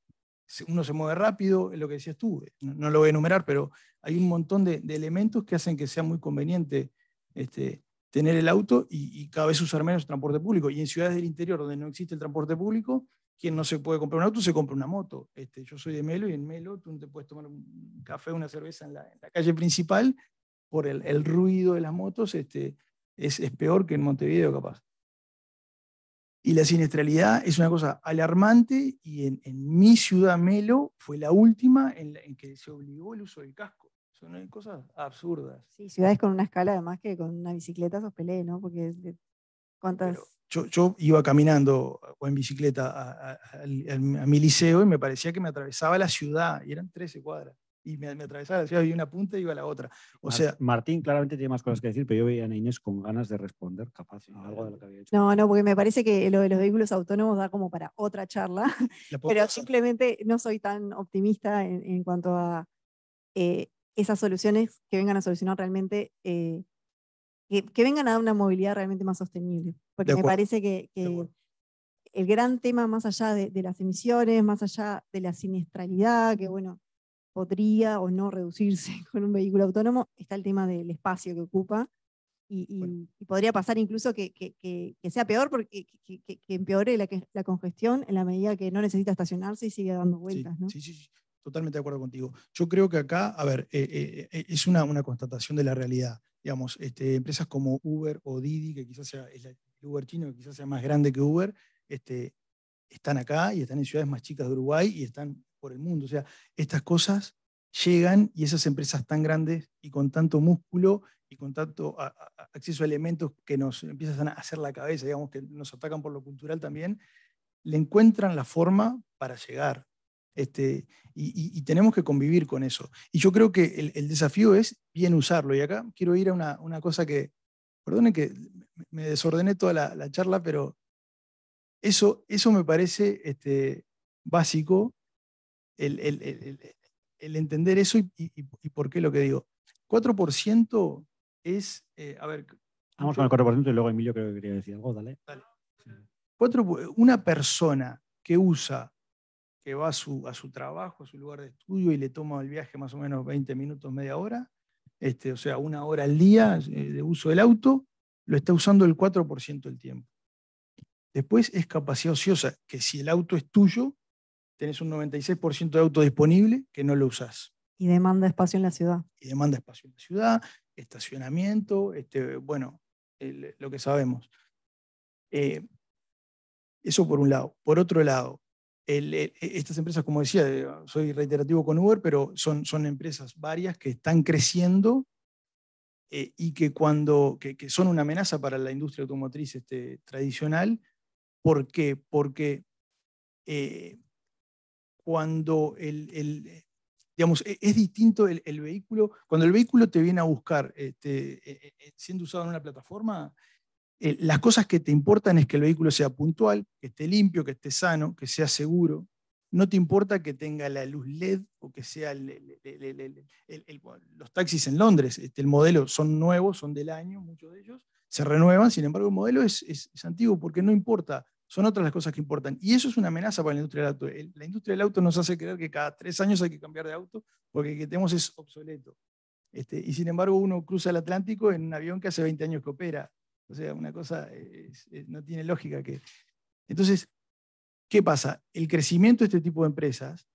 F: uno se mueve rápido, es lo que decías tú, no, lo voy a enumerar, pero hay un montón de, elementos que hacen que sea muy conveniente este, tener el auto y, cada vez usar menos transporte público. Y en ciudades del interior donde no existe el transporte público, quien no se puede comprar un auto se compra una moto. Este, yo soy de Melo y en Melo tú te puedes tomar un café o una cerveza en la, calle principal por el, ruido de las motos, este, es, es peor que en Montevideo capaz. Y la siniestralidad es una cosa alarmante y en, mi ciudad, Melo, fue la última en, que se obligó el uso del casco. Son cosas absurdas.
E: Sí, ciudades con una escala, además que con una bicicleta sos ¿no? Porque cuántas...
F: Yo, iba caminando o en bicicleta a, a, mi liceo y me parecía que me atravesaba la ciudad y eran 13 cuadras y me, atravesaba decía había una punta y iba a la otra.
B: O sea, Martín claramente tiene más cosas que decir, pero yo veía a Inés con ganas de responder, capaz, algo de lo que había dicho.
E: No, no, porque me parece que lo de los vehículos autónomos da como para otra charla, [LAUGHS] pero simplemente no soy tan optimista en, cuanto a eh, esas soluciones que vengan a solucionar realmente, eh, que, vengan a dar una movilidad realmente más sostenible, porque me parece que... el gran tema más allá de, de las emisiones, más allá de la siniestralidad, que bueno, podría o no reducirse [LAUGHS] con un vehículo autónomo, está el tema del espacio que ocupa. Y, podría pasar incluso que, sea peor, porque empeore la, congestión en la medida que no necesita estacionarse y sigue dando vueltas. Sí, ¿no? sí,
F: totalmente de acuerdo contigo. Yo creo que acá, a ver, eh, eh, eh, es una, una, constatación de la realidad. Digamos, este, empresas como Uber o Didi, que quizás sea el Uber chino, que quizás sea más grande que Uber, este, están acá y están en ciudades más chicas de Uruguay y están por el mundo. O sea, estas cosas llegan y esas empresas tan grandes y con tanto músculo y con tanto acceso a elementos que nos empiezan a hacer la cabeza, digamos, que nos atacan por lo cultural también, le encuentran la forma para llegar. Este, y, tenemos que convivir con eso. Y yo creo que el, desafío es bien usarlo. Y acá quiero ir a una, una cosa que, perdone que me desordené toda la, la charla, pero eso, eso me parece este, básico el, el, entender eso y, por qué lo que digo. 4% es, eh, a ver... Vamos con el 4% y luego Emilio creo que quería decir algo, dale. una persona que usa, que va a su, a su trabajo, a su lugar de estudio y le toma el viaje más o menos 20 minutos, media hora, este, o sea, una hora al día eh, de uso del auto, lo está usando el 4% del tiempo. Después es capacidad ociosa, que si el auto es tuyo, tenés un 96% de auto disponible que no lo usás.
E: Y demanda espacio en la ciudad.
F: Y demanda espacio en la ciudad, estacionamiento, este, bueno, lo que sabemos. Eh, eso por un lado. Por otro lado, estas empresas, como decía, soy reiterativo con Uber, pero son, son empresas varias que están creciendo eh, y que, cuando, que, son una amenaza para la industria automotriz este, tradicional. ¿Por qué? Porque eh, cuando el, el digamos, e, es, distinto el, el, vehículo, cuando el vehículo te viene a buscar este, e, e, siendo usado en una plataforma, eh, las cosas que te importan es que el vehículo sea puntual, que esté limpio, que esté sano, que sea seguro. No te importa que tenga la luz LED o que sea los taxis en Londres. Este, el modelo son nuevos, son del año, muchos de ellos se renuevan. Sin embargo, el modelo es, es antiguo porque no importa son otras las cosas que importan. Y eso es una amenaza para la industria del auto. La industria del auto nos hace creer que cada tres años hay que cambiar de auto porque que tenemos es obsoleto. Este, y sin embargo, uno cruza el Atlántico en un avión que hace 20 años que opera. O sea, una cosa no tiene lógica que... Entonces, ¿qué pasa? El crecimiento de este tipo de empresas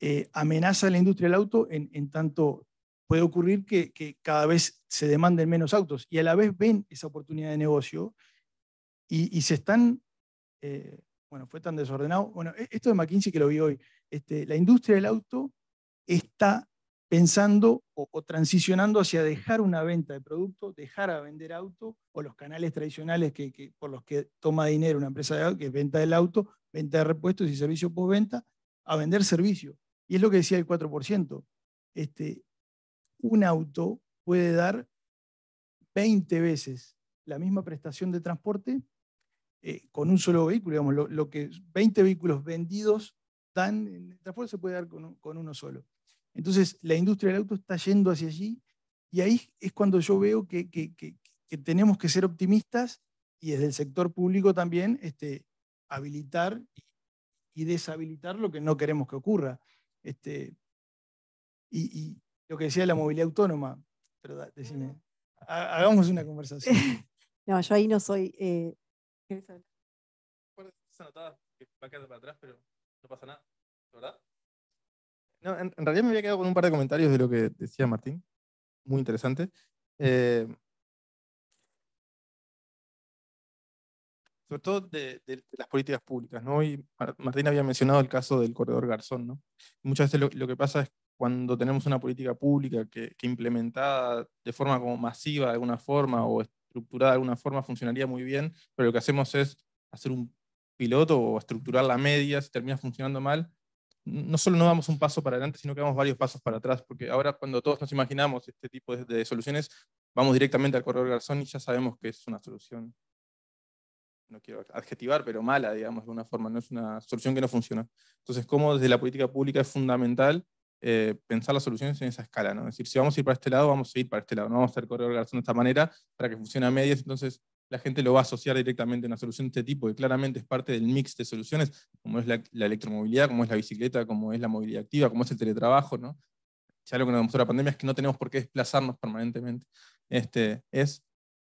F: eh, amenaza a la industria del auto en, tanto puede ocurrir que, cada vez se demanden menos autos y a la vez ven esa oportunidad de negocio y se están eh, bueno, fue tan desordenado. Bueno, e-, esto de McKinsey que lo vi hoy, este, la industria del auto está pensando o, transicionando hacia dejar una venta de producto, dejar a vender auto o los canales tradicionales que, por los que toma dinero una empresa de auto, que venta del auto, venta de repuestos y servicio postventa, a vender servicio. Y es lo que decía el 4%. Este, un auto puede dar 20 veces la misma prestación de transporte eh, con un solo vehículo, digamos, lo, que 20 vehículos vendidos dan en el transporte se puede dar con, uno solo. Entonces, la industria del auto está yendo hacia allí y ahí es cuando yo veo que, tenemos que ser optimistas y desde el sector público también este, habilitar y deshabilitar lo que no queremos que ocurra. Este, y, lo que decía la movilidad autónoma, pero
C: hagamos
F: una conversación.
E: [LAUGHS] No, yo ahí no soy eh,
C: atrás, pero no pasa nada, ¿verdad?
D: en, realidad me había quedado con un par de comentarios de lo que decía Martín, muy interesante. Eh, sobre
C: todo de, las políticas públicas, ¿no? Y Martín había mencionado el caso del corredor Garzón, ¿no? Muchas veces lo, que pasa es cuando tenemos una política pública que, que implementada de forma como masiva de alguna forma o, estructurada de alguna forma funcionaría muy bien, pero lo que hacemos es hacer un piloto o estructurar la media, si termina funcionando mal, no solo no damos un paso para adelante, sino que damos varios pasos para atrás, porque ahora cuando todos nos imaginamos este tipo de, soluciones, vamos directamente al corredor Garzón y ya sabemos que es una solución, no quiero adjetivar, pero mala, digamos, de una forma, no es una solución que no funciona. Entonces, cómo desde la política pública es fundamental eh, pensar las soluciones en esa escala, ¿no? Es decir, si vamos a ir para este lado, vamos a ir para este lado, no vamos a hacer razón de esta manera para que funcione a medias, entonces la gente lo va a asociar directamente a una solución de este tipo, que claramente es parte del mix de soluciones, como es la, electromovilidad, como es la bicicleta, como es la movilidad activa, como es el teletrabajo, ¿no? Ya algo que nos demostró la pandemia es que no tenemos por qué desplazarnos permanentemente. Este, es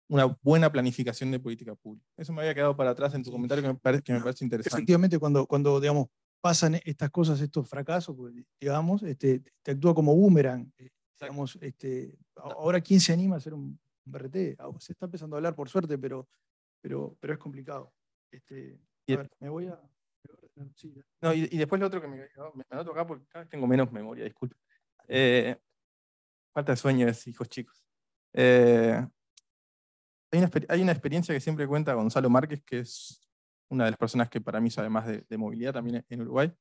C: una buena planificación de política pública. Eso me había quedado para atrás en tu comentario que me, parece, que me parece interesante. Efectivamente, cuando, cuando digamos,
F: pasan e-, estas cosas, estos fracasos, pues, digamos, este, te actúa como boomerang. Eh, digamos, este, ahora, ¿quién se anima a hacer un BRT? Ah, se está empezando a hablar, por suerte, pero, pero, pero es complicado.
C: Este, me voy a... y, después lo otro que me, me anoto acá porque tengo menos memoria, disculpe. Eh, falta de sueños, hijos chicos. Eh, hay una experiencia que siempre cuenta Gonzalo Márquez, que es una de las personas que para mí hizo además de, movilidad también e-, en Uruguay,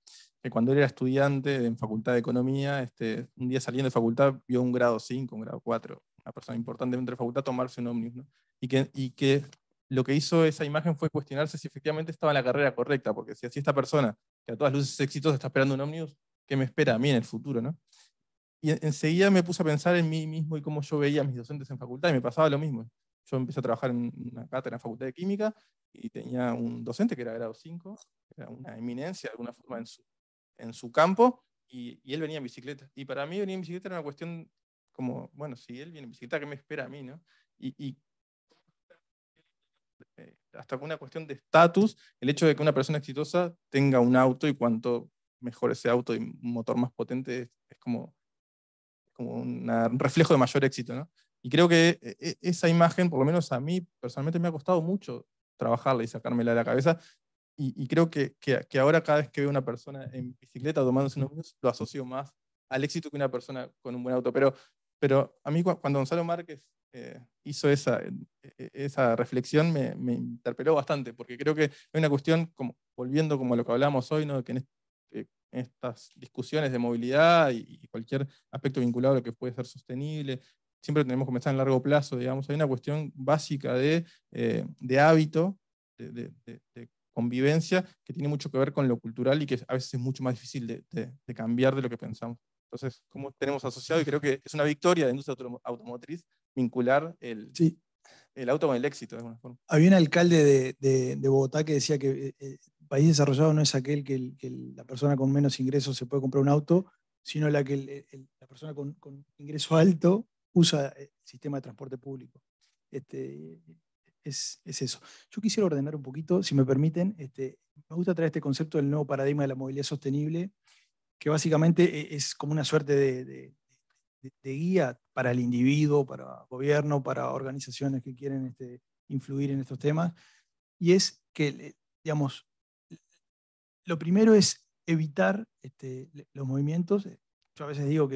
C: que cuando él era estudiante en Facultad de Economía, este, un día saliendo de facultad vio un grado 5, un grado 4, una persona importante dentro de la facultad tomarse un ómnibus. ¿no? Y, que, y que lo que hizo esa imagen fue cuestionarse si efectivamente estaba en la carrera correcta, porque si así esta persona, que a todas luces es exitosa, está esperando un ómnibus, ¿qué me espera a mí en el futuro? ¿no? Y enseguida me puse a pensar en mí mismo y cómo yo veía a mis docentes en facultad, y me pasaba lo mismo yo empecé a trabajar en una cátedra en la Facultad de Química y tenía un docente que era grado 5, era una eminencia de alguna forma en su, campo, y, él venía en bicicleta. Y para mí venir en bicicleta era una cuestión como, bueno, si él viene en bicicleta, ¿qué me espera a mí? No? Y, eh, hasta hasta una cuestión de estatus, el hecho de que una persona exitosa tenga un auto y cuanto mejor ese auto y un motor más potente es, es como, como un reflejo de mayor éxito. ¿no? Y creo que eh, eh, esa imagen, por lo menos a mí personalmente, me ha costado mucho trabajarla y sacármela de la cabeza. Y, creo que, que, ahora cada vez que veo una persona en bicicleta tomándose unos minutos, lo asocio más al éxito que una persona con un buen auto. Pero, pero a mí cuando Gonzalo Márquez eh, hizo esa, esa reflexión me, interpeló bastante, porque creo que hay una cuestión, como, volviendo como a lo que hablamos hoy, ¿no? que en, estas discusiones de movilidad y, y, cualquier aspecto vinculado a lo que puede ser sostenible, siempre tenemos que pensar en largo plazo, digamos, hay una cuestión básica de, eh, de hábito, de, convivencia, que tiene mucho que ver con lo cultural y que a veces es mucho más difícil de, cambiar de lo que pensamos. Entonces, cómo tenemos asociado, y creo que es una victoria de la industria automotriz, vincular el, sí. el auto con el éxito, de alguna forma.
F: Había un alcalde de, Bogotá que decía que el eh, eh, país desarrollado no es aquel que, la persona con menos ingresos se puede comprar un auto, sino la que la persona con, con, ingreso alto usa el eh, sistema de transporte público. Este, es, eso. Yo quisiera ordenar un poquito, si me permiten, este, me gusta traer este concepto del nuevo paradigma de la movilidad sostenible, que básicamente eh, es como una suerte de, guía para el individuo, para gobierno, para organizaciones que quieren este, influir en estos temas, y es que, digamos, lo primero es evitar este, los movimientos. Yo a veces digo que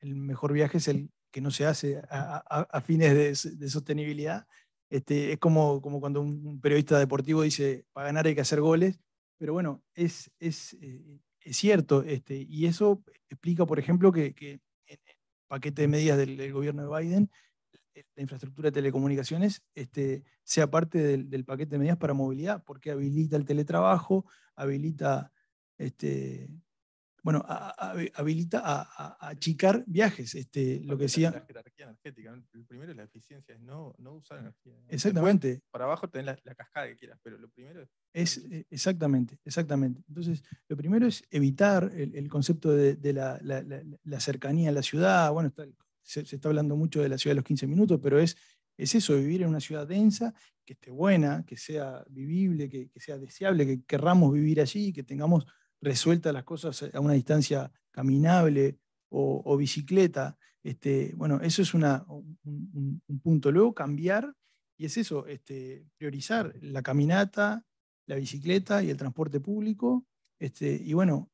F: el mejor viaje es el, que no se hace a, fines de, sostenibilidad. Este, es como, como cuando un periodista deportivo dice, para ganar hay que hacer goles, pero bueno, es, es, eh, es cierto, este, y eso explica, por ejemplo, que, en el paquete de medidas del, gobierno de Biden, la infraestructura de telecomunicaciones este, sea parte del, paquete de medidas para movilidad, porque habilita el teletrabajo, habilita este, bueno, habilita a, achicar viajes. Este, lo que decía... La
C: jerarquía energética. primero es la eficiencia, es no, usar eh, energía.
F: Exactamente.
C: para abajo tenés la, cascada que quieras, pero lo primero
F: es... Eh, exactamente, exactamente. Entonces, lo primero es evitar el, concepto de, la, cercanía a la ciudad. Bueno, se, está hablando mucho de la ciudad de los 15 minutos, pero es, es eso, vivir en una ciudad densa, que esté buena, que sea vivible, que, que sea deseable, que querramos vivir allí, que tengamos resuelta las cosas a una distancia caminable o, bicicleta. Este, bueno, eso es un, punto. Luego cambiar, y es eso, este, priorizar la caminata, la bicicleta y el transporte público. Este, y bueno,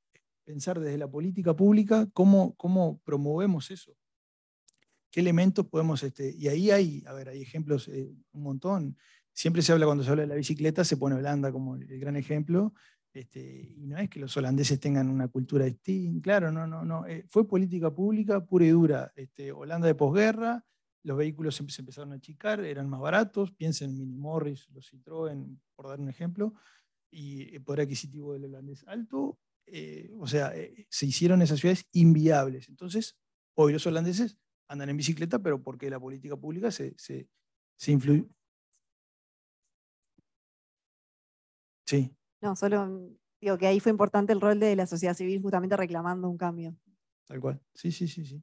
F: pensar desde la política pública cómo, promovemos eso. ¿Qué elementos podemos? Este, y ahí hay, a ver, hay ejemplos eh, un montón. Siempre se habla cuando se habla de la bicicleta, se pone Holanda como el gran ejemplo, este, y no es que los holandeses tengan una cultura distinta, claro, no, no, no. Eh, fue política pública pura y dura. Este, Holanda de posguerra, los vehículos se, empezaron a achicar, eran más baratos, piensen en Mini Morris, los Citroën, por dar un ejemplo, y el eh, poder adquisitivo del holandés alto. Eh, o sea, se hicieron esas ciudades inviables. Entonces, hoy los holandeses andan en bicicleta, pero porque la política pública se, se, se influyó. Sí.
E: No, solo digo que ahí fue importante el rol de la sociedad civil justamente reclamando un cambio.
F: Tal cual, sí, sí, sí, sí.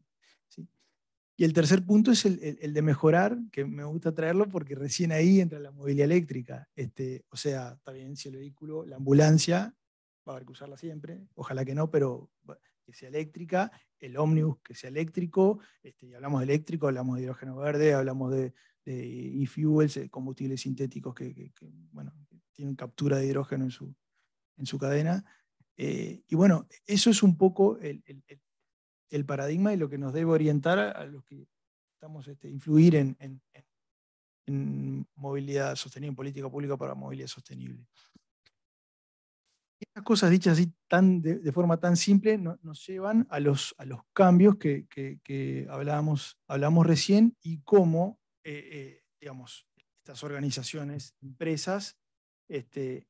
F: Y el tercer punto es el, de mejorar, que me gusta traerlo porque recién ahí entra la movilidad eléctrica. Este, o sea, está bien si el vehículo, la ambulancia, va a haber que usarla siempre, ojalá que no, pero que sea eléctrica, el ómnibus que sea eléctrico, este, y hablamos de eléctrico, hablamos de hidrógeno verde, hablamos de, de e-fuels, eh, combustibles sintéticos que, que bueno, tienen captura de hidrógeno en su, en su cadena. Eh, y bueno, eso es un poco el, paradigma y lo que nos debe orientar a los que estamos este, influir en, movilidad sostenible, en política pública para movilidad sostenible. Estas cosas dichas así tan, de, forma tan simple nos llevan a los, a los cambios que, hablábamos, hablamos recién y cómo, eh, eh, digamos, estas organizaciones, empresas, este,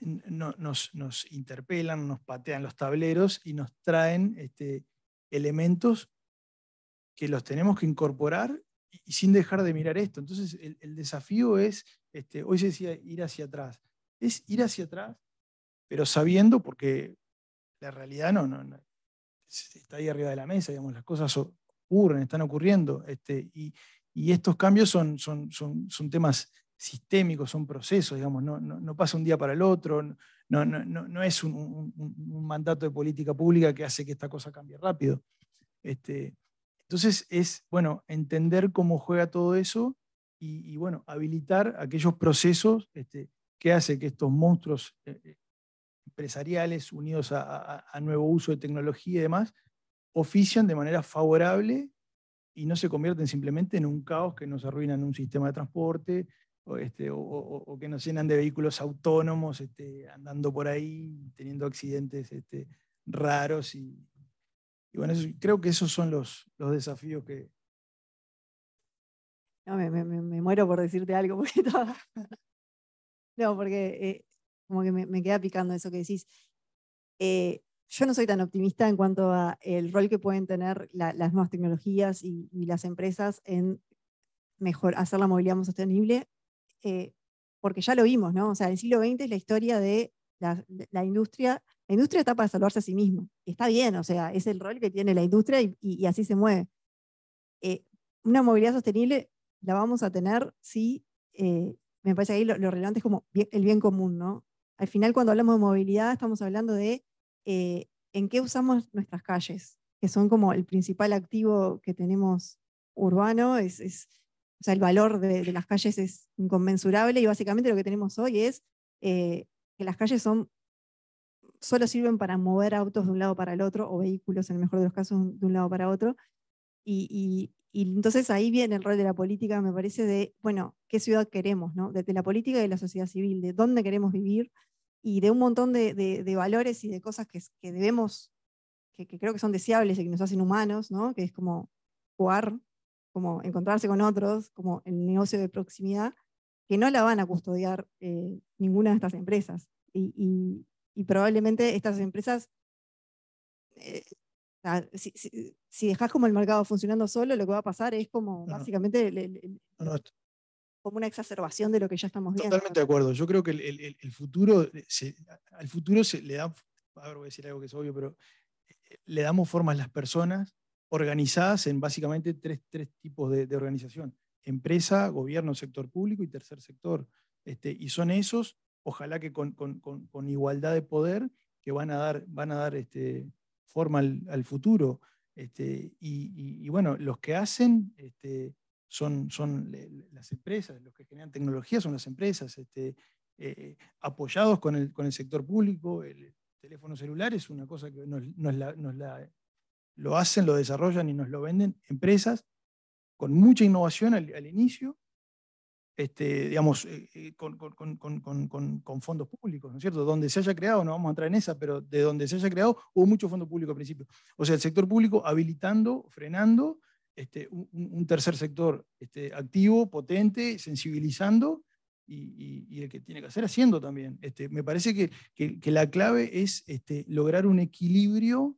F: no, nos, interpelan, nos patean los tableros y nos traen este, elementos que los tenemos que incorporar y, sin dejar de mirar esto. Entonces, el, desafío es, este, hoy se decía ir hacia atrás, es ir hacia atrás, pero sabiendo, porque la realidad no, no, está ahí arriba de la mesa, digamos, las cosas ocurren, están ocurriendo, y, estos cambios son, son temas sistémicos, son procesos, digamos, no, pasa un día para el otro, no, no es un, mandato de política pública que hace que esta cosa cambie rápido. Este, entonces es, bueno, entender cómo juega todo eso y, bueno, habilitar aquellos procesos este, que hace que estos monstruos eh, eh, empresariales unidos a, a, nuevo uso de tecnología y demás, ofician de manera favorable y no se convierten simplemente en un caos que nos arruinan un sistema de transporte, este, o, que nos llenan de vehículos autónomos este, andando por ahí, teniendo accidentes este, raros. Y, bueno, creo que esos son los,
E: desafíos que... No, me, muero por decirte algo, [LAUGHS] porque [LAUGHS] No, porque eh, como que me, queda picando eso que decís. Eh, yo no soy tan optimista en cuanto a el rol que pueden tener las nuevas tecnologías y, las empresas en mejor, hacer la movilidad más sostenible eh, porque ya lo vimos, ¿no? O sea, el siglo XX es la historia de la, industria. La industria está para salvarse a sí mismo. Está bien, o sea, es el rol que tiene la industria y, así se mueve. Eh, una movilidad sostenible la vamos a tener si, eh, me parece ahí lo, relevante es como el bien común, ¿no? Al final, cuando hablamos de movilidad, estamos hablando de en qué usamos nuestras calles, que son como el principal activo que tenemos urbano, es, es o sea, el valor de, las calles es inconmensurable y básicamente lo que tenemos hoy es eh, que las calles son, solo sirven para mover autos de un lado para el otro o vehículos en el mejor de los casos de un lado para otro. Y, entonces ahí viene el rol de la política, me parece, de, bueno, qué ciudad queremos, ¿no? De, la política y de la sociedad civil, de dónde queremos vivir y de un montón de, valores y de cosas que, que debemos, que, que, creo que son deseables y que nos hacen humanos, ¿no? Que es como jugar como encontrarse con otros, como el negocio de proximidad, que no la van a custodiar eh, ninguna de estas empresas. Y, probablemente estas empresas, eh, si, dejas como el mercado funcionando solo, lo que va a pasar es como básicamente como una exacerbación de lo que ya estamos viendo.
F: Totalmente de acuerdo. Yo creo que el, futuro, eh, al futuro se le da, a decir algo que es obvio, pero le damos a las personas organizadas en básicamente tres, tipos de, organización, empresa, gobierno, sector público y tercer sector. Este, y son esos, ojalá que con, igualdad de poder, que van a dar, van a dar este, forma al, futuro. Este, y, bueno, los que hacen este, son, son las empresas, los que generan tecnología son las empresas, este, eh, apoyados con el, con el sector público, el, teléfono celular es una cosa que no nos la lo hacen, lo desarrollan y nos lo venden empresas con mucha innovación al, inicio, este, digamos, eh, eh, con, con, con, con, fondos públicos, ¿no es cierto? Donde se haya creado, no vamos a entrar en esa, pero de donde se haya creado hubo mucho fondo público al principio. O sea, el sector público habilitando, frenando, este, un, tercer sector este, activo, potente, sensibilizando y, el que tiene que hacer haciendo también. Este, me parece que, que, que la clave es este, lograr un equilibrio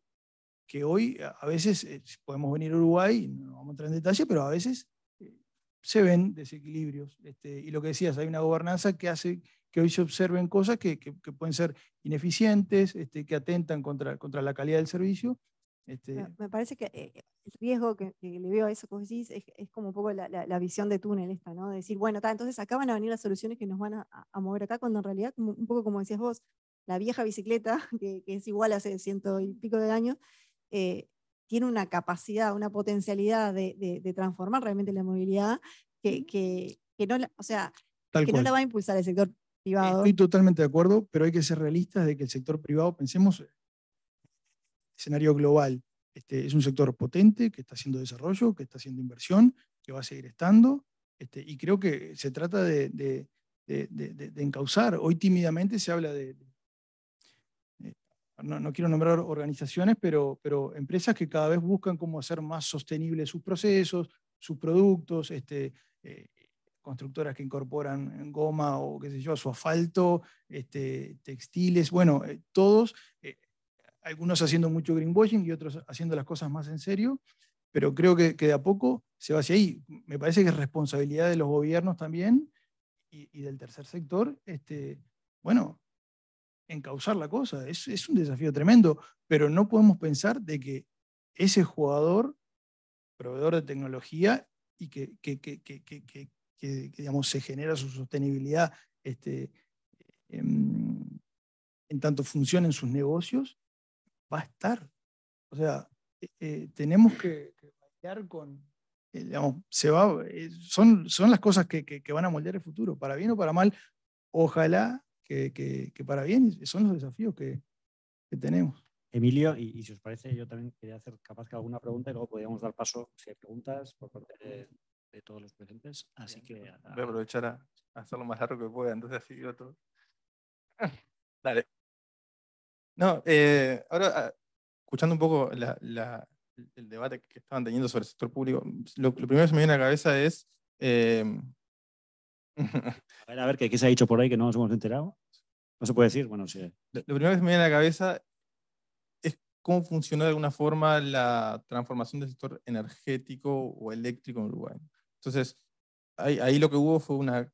F: que hoy eh, a veces, eh, podemos venir a Uruguay, no vamos a entrar en detalle, pero a veces eh, se ven desequilibrios. Este, y lo que decías, hay una gobernanza que hace que hoy se observen cosas que, que, pueden ser ineficientes, este, que atentan contra, contra la calidad del servicio. Este,
E: me parece que el riesgo que, le veo a eso que es, como un poco la, visión de túnel esta, ¿no? De decir, bueno, está entonces acá van a venir las soluciones que nos van a, mover acá, cuando en realidad, un poco como decías vos, la vieja bicicleta, [LAUGHS] que, que es igual hace ciento y pico de años, eh, tiene una capacidad, una potencialidad de, transformar realmente la movilidad que, que, no, la, o sea, que no la va a impulsar el sector privado. Estoy
F: totalmente de acuerdo, pero hay que ser realistas de que el sector privado, pensemos, eh, escenario global, este, es un sector potente que está haciendo desarrollo, que está haciendo inversión, que va a seguir estando, este, y creo que se trata de, de, de encauzar. Hoy tímidamente se habla de no, quiero nombrar organizaciones, pero, pero empresas que cada vez buscan cómo hacer más sostenibles sus procesos, sus productos, este, eh, constructoras que incorporan goma o qué sé yo, su asfalto, este, textiles, bueno, eh, todos, eh, algunos haciendo mucho greenwashing y otros haciendo las cosas más en serio, pero creo que, de a poco se va hacia ahí. Me parece que es responsabilidad de los gobiernos también y, y del tercer sector, este, bueno, encauzar la cosa. Es, un desafío tremendo, pero no podemos pensar de que ese jugador, proveedor de tecnología, y que, que, digamos, se genera su sostenibilidad este, en, em, en, tanto funcionen sus negocios, va a estar. O sea, eh, eh, tenemos que, bailar con, eh, se va, son, son las cosas que, van a moldear el futuro, para bien o para mal. Ojalá que, para bien, son los desafíos que, tenemos.
B: Emilio, y, si os parece, yo también quería hacer capaz que alguna pregunta y luego podríamos dar paso si hay preguntas por parte de, todos los presentes. Así que. voy a aprovechar
C: a, hacer lo más largo que pueda, entonces así otro. [LAUGHS] Dale. No, eh, ahora, ah, escuchando un poco el debate que estaban teniendo sobre el sector público, lo, primero que se me viene a la cabeza
B: es eh, [LAUGHS] A ver, a ver, ¿qué, se ha dicho por ahí que no nos hemos enterado? No se puede decir, bueno, sí.
C: Lo, primero que me viene a la cabeza es cómo funcionó de alguna forma la transformación del sector energético o eléctrico en Uruguay. Entonces, ahí, lo que hubo fue una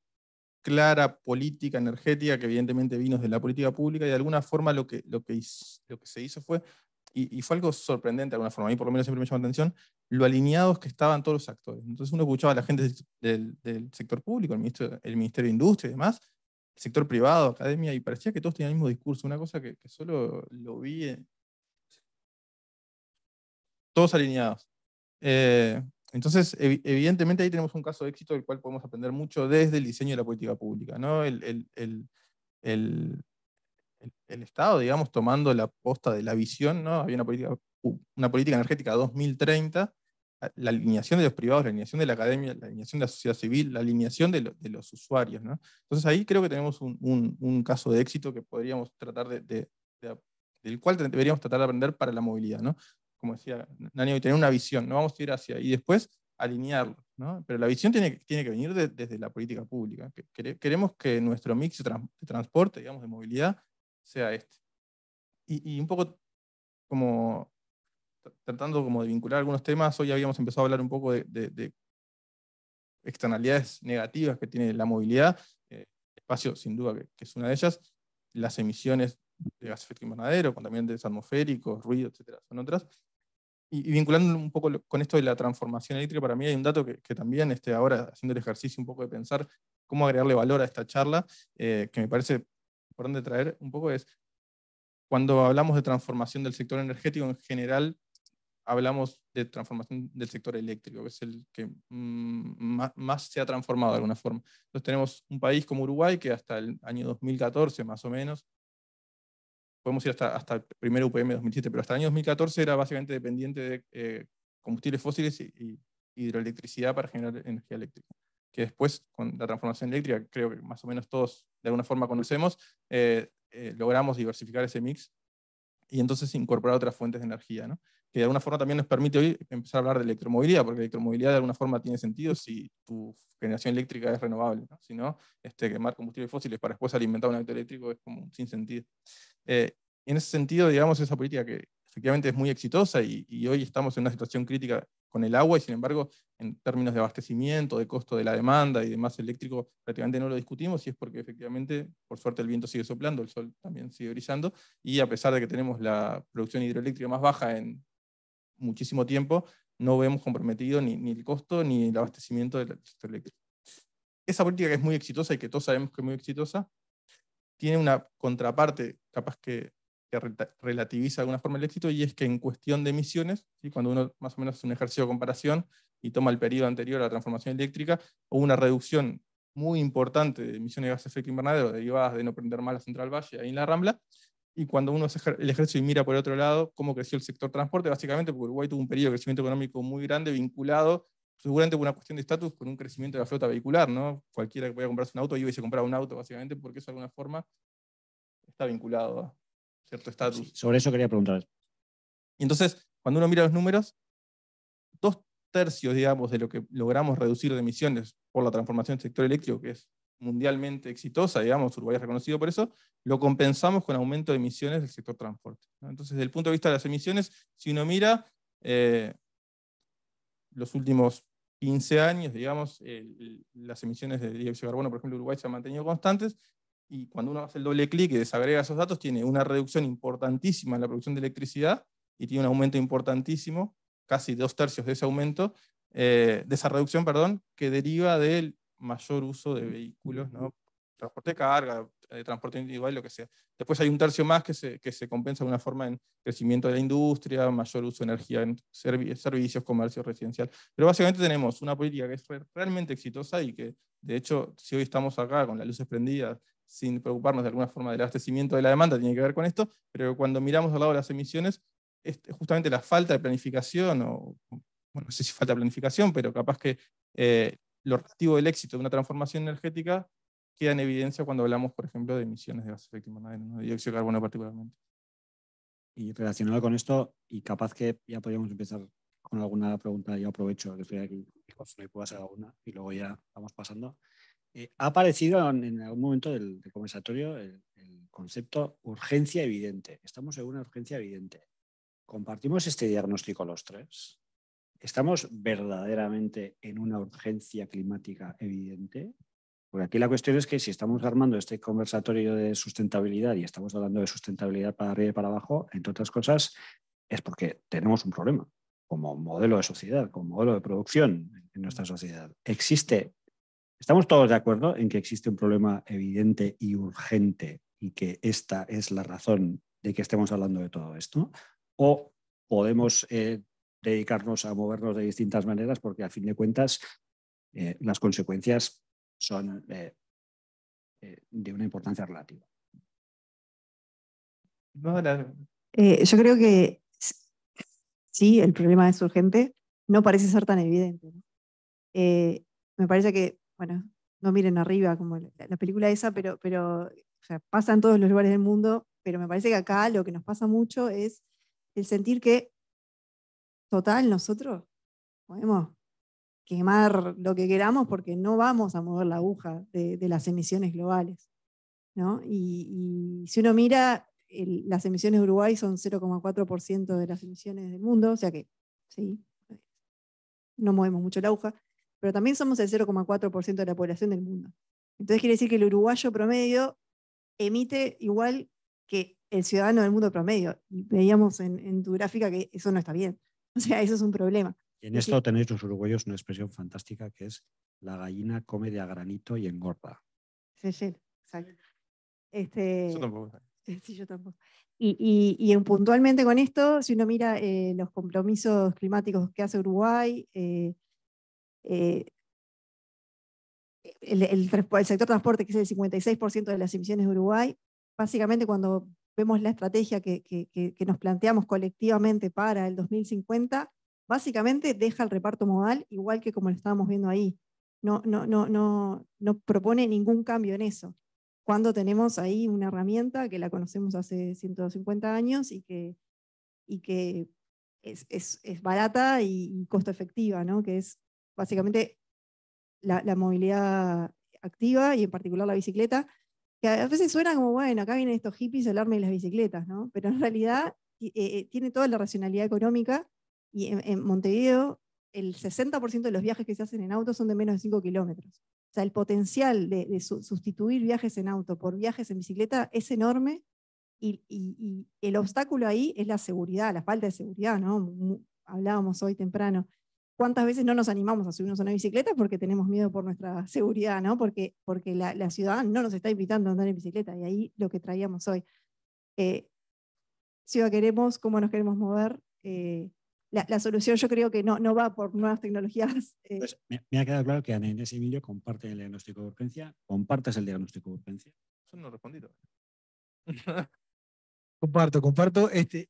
C: clara política energética que evidentemente vino de la política pública y de alguna forma lo que, lo que, lo que se hizo fue, y, y, fue algo sorprendente de alguna forma, a mí por lo menos siempre me llamó la atención, lo alineados que estaban todos los actores. Entonces uno escuchaba a la gente del, sector público, el ministerio, el ministerio de Industria y demás, el sector privado, academia, y parecía que todos tenían el mismo discurso, una cosa que, solo lo vi. Todos alineados. Eh, entonces, evidentemente ahí tenemos un caso de éxito del cual podemos aprender mucho desde el diseño de la política pública. ¿no? El, el Estado, digamos, tomando la posta de la visión, ¿no? había una política una política energética 2030, la alineación de los privados, la alineación de la academia, la alineación de la sociedad civil, la alineación de, los usuarios. ¿no? Entonces ahí creo que tenemos un, caso de éxito que podríamos tratar de, del cual deberíamos tratar de aprender para la movilidad. ¿no? Como decía Nani, tener una visión, no vamos a ir hacia ahí y después alinearlo. ¿no? Pero la visión tiene, tiene que venir desde la política pública. queremos que nuestro mix de transporte, digamos, de movilidad, sea este. y un poco como tratando como de vincular algunos temas, hoy habíamos empezado a hablar un poco de, externalidades negativas que tiene la movilidad, eh, espacio sin duda que, es una de ellas, las emisiones de gas efecto invernadero, contaminantes atmosféricos, ruido, etcétera, son otras. Y, vinculando un poco con esto de la transformación eléctrica, para mí hay un dato que, también, este, ahora haciendo el ejercicio un poco de pensar cómo agregarle valor a esta charla, eh, que me parece importante traer un poco es, cuando hablamos de transformación del sector energético en general, hablamos de transformación del sector eléctrico, que es el que mm, más, se ha transformado de alguna forma. Entonces tenemos un país como Uruguay que hasta el año 2014 más o menos, podemos ir hasta, hasta el primer UPM 2007, pero hasta el año 2014 era básicamente dependiente de eh, combustibles fósiles y, hidroelectricidad para generar energía eléctrica. Que después, con la transformación eléctrica, creo que más o menos todos de alguna forma conocemos, eh, eh, logramos diversificar ese mix y entonces incorporar otras fuentes de energía. ¿no? que de alguna forma también nos permite hoy empezar a hablar de electromovilidad, porque la electromovilidad de alguna forma tiene sentido si tu generación eléctrica es renovable, ¿no? si no, este, quemar combustibles fósiles para después alimentar un auto eléctrico es como sin sentido. Eh, en ese sentido, digamos, esa política que efectivamente es muy exitosa y, y, hoy estamos en una situación crítica con el agua y sin embargo en términos de abastecimiento, de costo de la demanda y demás eléctrico prácticamente no lo discutimos y es porque efectivamente por suerte el viento sigue soplando, el sol también sigue brillando y a pesar de que tenemos la producción hidroeléctrica más baja en muchísimo tiempo, no vemos comprometido ni, el costo ni el abastecimiento del sector eléctrico. Esa política que es muy exitosa y que todos sabemos que es muy exitosa, tiene una contraparte capaz que, relativiza de alguna forma el éxito y es que en cuestión de emisiones, ¿sí? cuando uno más o menos hace un ejercicio de comparación y toma el periodo anterior a la transformación eléctrica, hubo una reducción muy importante de emisiones de gases de efecto invernadero derivadas de no prender más la central Valle ahí en la Rambla, y cuando uno hace el ejercicio y mira por el otro lado cómo creció el sector transporte, básicamente porque Uruguay tuvo un periodo de crecimiento económico muy grande vinculado seguramente por una cuestión de estatus con un crecimiento de la flota vehicular, ¿no? Cualquiera que vaya a comprarse un auto iba y se compraba un auto, básicamente, porque eso de alguna forma está vinculado a cierto estatus. sobre
B: eso quería preguntar. Y entonces,
C: cuando uno mira los números, dos tercios, digamos, de lo que logramos reducir de emisiones por la transformación del sector eléctrico, que es mundialmente exitosa, digamos, Uruguay es reconocido por eso, lo compensamos con aumento de emisiones del sector transporte. Entonces, desde el punto de vista de las emisiones, si uno mira eh, los últimos 15 años, digamos, las emisiones de dióxido de carbono, por ejemplo, Uruguay se han mantenido constantes, y cuando uno hace el doble clic y desagrega esos datos, tiene una reducción importantísima en la producción de electricidad y tiene un aumento importantísimo, casi dos tercios de ese aumento, eh, de esa reducción, perdón, que deriva del mayor uso de vehículos, ¿no? transporte de carga, de eh, transporte individual, lo que sea. Después hay un tercio más que se, que se compensa de una forma en crecimiento de la industria, mayor uso de energía en servicios, comercio, residencial. Pero básicamente tenemos una política que es realmente exitosa y que, de hecho, si hoy estamos acá con las luces prendidas, sin preocuparnos de alguna forma del abastecimiento de la demanda, tiene que ver con esto, pero cuando miramos al lado de las emisiones, es este, justamente la falta de planificación, o bueno, no sé si falta planificación, pero capaz que eh, lo relativo del éxito de una transformación energética queda en evidencia cuando hablamos, por ejemplo, de emisiones de gases de efecto invernadero, de dióxido de carbono
B: particularmente. Y relacionado con esto, y capaz que ya podríamos empezar con alguna pregunta, yo aprovecho que estoy aquí y hacer alguna, y luego ya vamos pasando. Eh, ha aparecido en, algún momento del, conversatorio el, concepto urgencia evidente. Estamos en una urgencia evidente. ¿Compartimos este diagnóstico los tres? ¿Estamos verdaderamente en una urgencia climática evidente? Porque aquí la cuestión es que si estamos armando este conversatorio de sustentabilidad y estamos hablando de sustentabilidad para arriba y para abajo, entre otras cosas, es porque tenemos un problema como modelo de sociedad, como modelo de producción en nuestra sociedad. Existe, estamos todos de acuerdo en que existe un problema evidente y urgente y que esta es la razón de que estemos hablando de todo esto. O podemos eh, dedicarnos a movernos de distintas maneras porque a fin de cuentas eh, las consecuencias son eh, eh, de una importancia relativa.
C: yo
D: creo que
E: sí, el problema es urgente, no parece ser tan evidente. me parece que, bueno, no miren arriba como la, película esa, pero, pero pasa en todos los lugares del mundo, pero me parece que acá lo que nos pasa mucho es el sentir que total, nosotros podemos quemar lo que queramos porque no vamos a mover la aguja de, las emisiones globales. ¿no? Y, si uno mira, las emisiones de Uruguay son 0,4% de las emisiones del mundo, o sea que sí, no movemos mucho la aguja, pero también somos el 0,4% de la población del mundo. Entonces quiere decir que el uruguayo promedio emite igual que el ciudadano del mundo promedio. Y veíamos en tu gráfica que eso no está bien. [LAUGHS] O sea, eso es un problema.
B: Y en pues esto tenéis los uruguayos una expresión fantástica que es la gallina come de a granito y engorda.
E: Sí, sí, exacto. Este, yo tampoco. [LAUGHS] Sí, yo tampoco. Y, y, y, puntualmente con esto, si uno mira eh, los compromisos climáticos que hace Uruguay, eh, eh, el, sector transporte, que es el 56% de las emisiones de Uruguay, básicamente cuando vemos la estrategia que, que, nos planteamos colectivamente para el 2050, básicamente deja el reparto modal igual que como lo estábamos viendo ahí. No, no, no, no, no propone ningún cambio en eso. Cuando tenemos ahí una herramienta que la conocemos hace 150 años y que, y que es, es, es barata y, costo efectiva, ¿no? que es básicamente la movilidad activa y en particular la bicicleta, a veces suena como, bueno, acá vienen estos hippies a hablarme de las bicicletas, ¿no? Pero en realidad eh, eh, tiene toda la racionalidad económica y en, Montevideo el 60% de los viajes que se hacen en auto son de menos de 5 kilómetros. O sea, el potencial de, sustituir viajes en auto por viajes en bicicleta es enorme y, y el obstáculo ahí es la seguridad, la falta de seguridad, ¿no? Hablábamos hoy temprano. ¿Cuántas veces no nos animamos a subirnos a una bicicleta porque tenemos miedo por nuestra seguridad, ¿no? porque, porque la, ciudad no nos está invitando a andar en bicicleta y ahí lo que traíamos hoy. Eh, si ciudad queremos, cómo nos queremos mover. Eh, la, solución yo creo que no, no va por nuevas tecnologías. [LAUGHS] Eh.
B: Pues, me, ha quedado claro que Ana y Emilio comparten el diagnóstico de urgencia. ¿Compartes el diagnóstico de urgencia?
C: Eso no he respondido.
B: comparto, comparto. Este,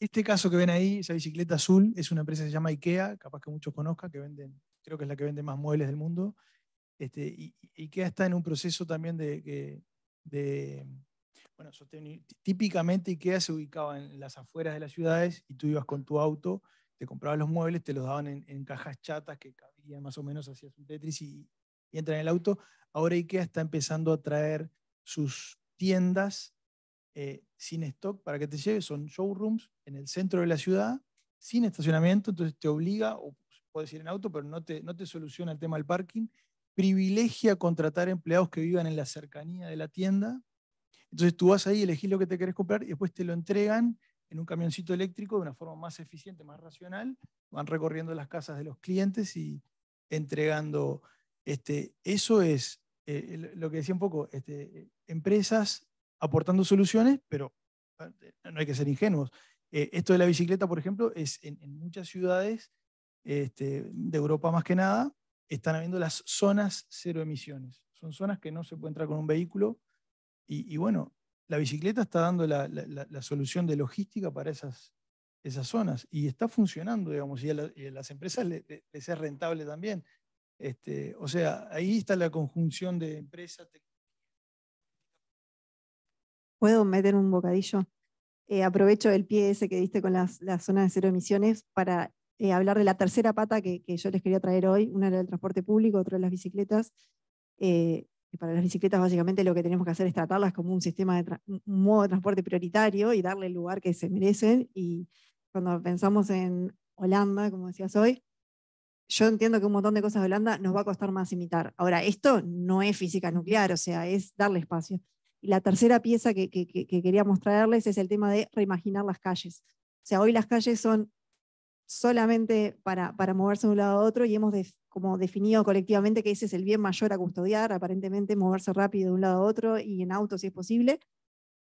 B: este caso que ven ahí, esa
F: bicicleta azul, es una empresa que se llama IKEA, capaz que muchos conozcan, que venden, creo que es la que vende más muebles del mundo. Este, y, IKEA está en un proceso también de, bueno, típicamente IKEA se ubicaba en las afueras de las ciudades y tú ibas con tu auto, te comprabas los muebles, te los daban en, cajas chatas que cabían más o menos, hacia un Tetris y, y en el auto. Ahora IKEA está empezando a traer sus tiendas eh, sin stock para que te lleves son showrooms en el centro de la ciudad, sin estacionamiento, entonces te obliga, o puedes ir en auto, pero no te, no te soluciona el tema del parking, privilegia contratar empleados que vivan en la cercanía de la tienda. Entonces tú vas ahí, elegís lo que te querés comprar y después te lo entregan en un camioncito eléctrico de una forma más eficiente, más racional. Van recorriendo las casas de los clientes y entregando. Este, eso es eh, lo que decía un poco, este, empresas aportando soluciones, pero eh, no hay que ser ingenuos. Eh, esto de la bicicleta, por ejemplo, es en, muchas ciudades este, de Europa más que nada, están habiendo las zonas cero emisiones. Son zonas que no se puede entrar con un vehículo y, bueno, la bicicleta está dando la, solución de logística para esas, esas zonas y está funcionando, digamos, y a, las empresas le, le, les es rentable también. Este, o sea, ahí está la conjunción de empresas...
E: ¿Puedo meter un bocadillo? Eh, aprovecho el pie ese que diste con las, zona zonas de cero emisiones para eh, hablar de la tercera pata que, yo les quería traer hoy. Una era el transporte público, otra las bicicletas. Eh, para las bicicletas básicamente lo que tenemos que hacer es tratarlas como un sistema de un modo de transporte prioritario y darle el lugar que se merecen. Y cuando pensamos en Holanda, como decías hoy, yo entiendo que un montón de cosas de Holanda nos va a costar más imitar. Ahora, esto no es física nuclear, o sea, es darle espacio. Y la tercera pieza que, queríamos traerles quería mostrarles es el tema de reimaginar las calles. O sea, hoy las calles son solamente para, para moverse de un lado a otro y hemos como definido colectivamente que ese es el bien mayor a custodiar, aparentemente moverse rápido de un lado a otro y en auto si es posible.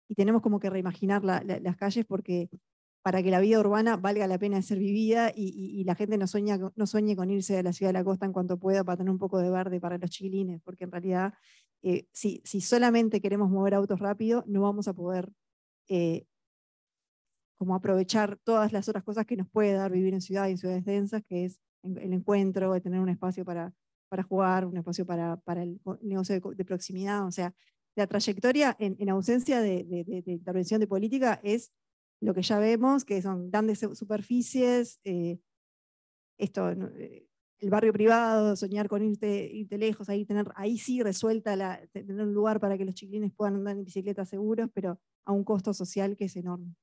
E: Y tenemos como que reimaginar las calles porque para que la vida urbana valga la pena ser vivida y, la gente no, sueña, no sueñe con irse a la ciudad de la costa en cuanto pueda para tener un poco de verde para los chiquilines, porque en realidad eh, si, solamente queremos mover autos rápido, no vamos a poder eh, como aprovechar todas las otras cosas que nos puede dar vivir en ciudad y en ciudades densas, que es el encuentro, tener un espacio para, para jugar, un espacio para, para el negocio de, proximidad. O sea, la trayectoria en, ausencia de, intervención de política es lo que ya vemos, que son grandes superficies, eh, esto, el barrio privado, soñar con irte, irte lejos, ahí, tener, ahí sí resuelta la, tener un lugar para que los chiquilines puedan andar en bicicleta seguros, pero a un costo social que es enorme.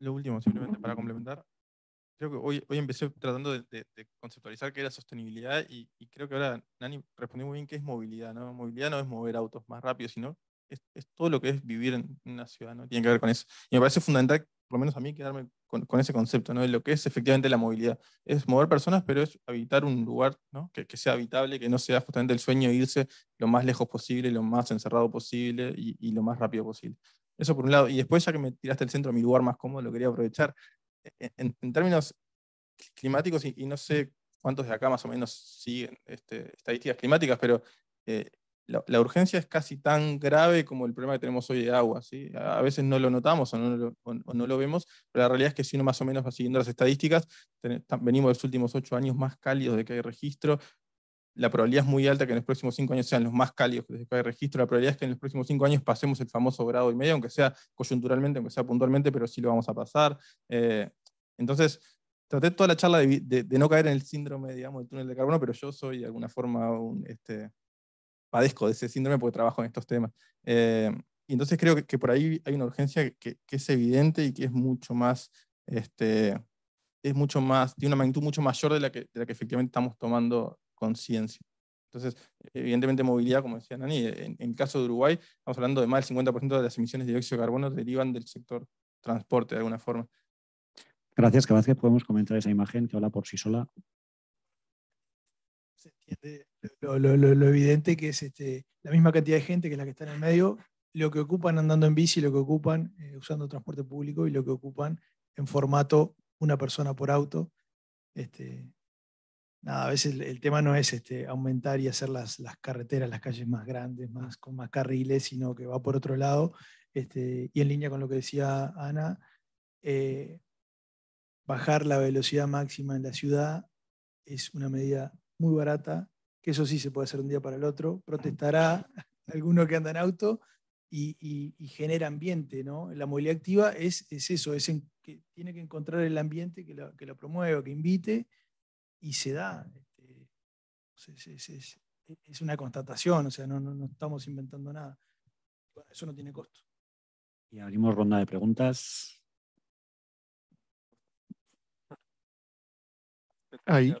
C: Lo último, simplemente para complementar. Creo que hoy, hoy empecé tratando de, conceptualizar qué era sostenibilidad y, creo que ahora Nani respondió muy bien qué es movilidad. ¿no? Movilidad no es mover autos más rápido, sino es, es todo lo que es vivir en una ciudad, ¿no? tiene que ver con eso. Y me parece fundamental por lo menos a mí, quedarme con, ese concepto, ¿no? De lo que es efectivamente la movilidad. Es mover personas, pero es habitar un lugar, Que, sea habitable, que no sea justamente el sueño irse lo más lejos posible, lo más encerrado posible y, lo más rápido posible. Eso por un lado. Y después, ya que me tiraste el centro, mi lugar más cómodo, lo quería aprovechar. E, en, términos climáticos, y, no sé cuántos de acá más o menos siguen este, estadísticas climáticas, pero eh, la, urgencia es casi tan grave como el problema que tenemos hoy de agua. ¿sí? A veces no lo notamos o no lo, vemos, pero la realidad es que si uno más o menos va siguiendo las estadísticas, venimos de los últimos ocho años más cálidos de que hay registro. La probabilidad es muy alta que en los próximos cinco años sean los más cálidos de que hay registro. La probabilidad es que en los próximos cinco años pasemos el famoso grado y medio, aunque sea coyunturalmente, aunque sea puntualmente, pero sí lo vamos a pasar. Eh, entonces, traté toda la charla de, no caer en el síndrome, digamos, del túnel de carbono, pero yo soy de alguna forma un, este, padezco de ese síndrome porque trabajo en estos temas. Eh, y entonces creo que, por ahí hay una urgencia que, es evidente y que es mucho más, este, es mucho más, tiene una magnitud mucho mayor de la que, de la que efectivamente estamos tomando conciencia. Entonces, evidentemente movilidad, como decía Nani, en, el caso de Uruguay, estamos hablando de más del 50% de las emisiones de dióxido de carbono derivan del sector transporte de alguna forma.
B: Gracias, que Podemos comentar esa imagen que habla por sí sola
F: lo, evidente que es este, la misma cantidad de gente que la que está en el medio, lo que ocupan andando en bici, lo que ocupan eh, usando transporte público y lo que ocupan en formato una persona por auto. Este, nada, a veces el, tema no es este, aumentar y hacer las, carreteras, las calles más grandes, más, con más carriles, sino que va por otro lado. Este, y en línea con lo que decía Ana, eh, bajar la velocidad máxima en la ciudad es una medida muy barata, que eso sí se puede hacer un día para el otro, protestará alguno que anda en auto y, genera ambiente, ¿no? La movilidad activa es, es eso, es en, que tiene que encontrar el ambiente que la que la promueva, que invite y se da. Este, es, una constatación, o sea, no, no, estamos inventando nada. eso no tiene costo.
B: Y abrimos ronda de preguntas. Ahí.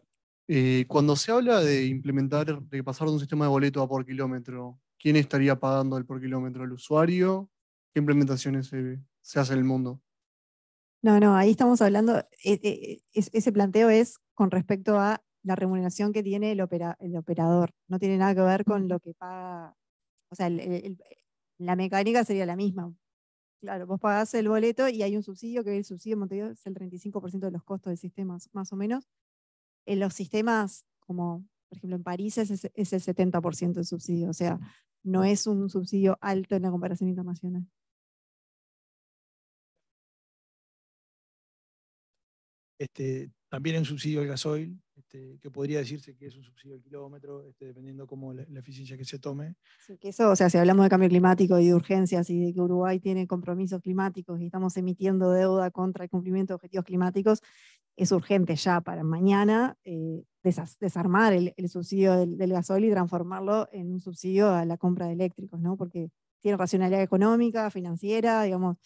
B: Eh, cuando se habla
G: de implementar, de pasar de un sistema de boleto a por kilómetro, ¿quién estaría pagando el por kilómetro? al usuario? ¿Qué implementaciones se, se hace en el mundo?
E: No, no, ahí estamos hablando, e, e, e, ese planteo es con respecto a la remuneración que tiene el, operador. No tiene nada que ver con lo que paga, o sea, la mecánica sería la misma. Claro, vos pagás el boleto y hay un subsidio, que el subsidio en Montevideo es el 35% de los costos del sistema, más o menos, en los sistemas como, por ejemplo, en París es, el 70% de subsidio, o sea, no es un subsidio alto en la comparación internacional.
D: Este, también es un subsidio al gasoil, este, que podría decirse que es un subsidio
F: al kilómetro, este, dependiendo como la, eficiencia que se tome.
E: que eso, o sea, si hablamos de cambio climático y de urgencias y de que Uruguay tiene compromisos climáticos y estamos emitiendo deuda contra el cumplimiento de objetivos climáticos, es urgente ya para mañana eh, desarmar el, subsidio del, del, y transformarlo en un subsidio a la compra de eléctricos, ¿no? Porque tiene racionalidad económica, financiera, digamos,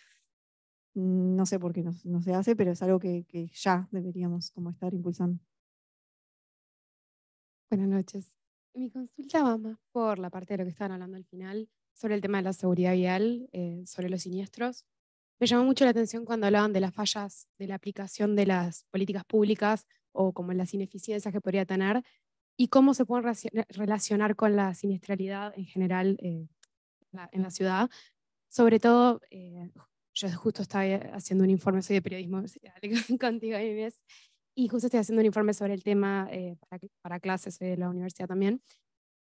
E: mm, no sé por qué no, se hace, pero es algo que, ya deberíamos como estar impulsando.
H: Buenas noches. Mi consulta va más por la parte de lo que estaban hablando al final, sobre el tema de la seguridad vial, eh, sobre los siniestros. Me llamó mucho la atención cuando hablaban de las fallas de la aplicación de las políticas públicas o como las ineficiencias que podría tener y cómo se pueden relacionar con la siniestralidad en general eh, en la ciudad. Sobre todo, eh, yo justo estaba haciendo un informe, soy de periodismo [LAUGHS] contigo, Inés, y justo estoy haciendo un informe sobre el tema eh, para, para, clases de la universidad también.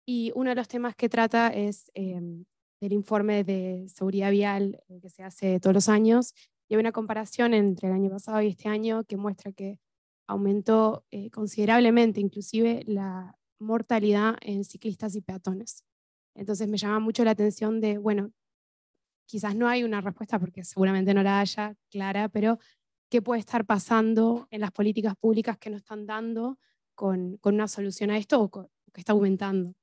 H: Y uno de los temas que trata es em, del informe de seguridad vial eh, que se hace todos los años, y hay una comparación entre el año pasado y este año que muestra que aumentó eh, considerablemente inclusive la mortalidad en ciclistas y peatones. Entonces me llama mucho la atención de, bueno, quizás no hay una respuesta porque seguramente no la haya clara, pero qué puede estar pasando en las políticas públicas que no están dando con, una solución a esto o que está aumentando.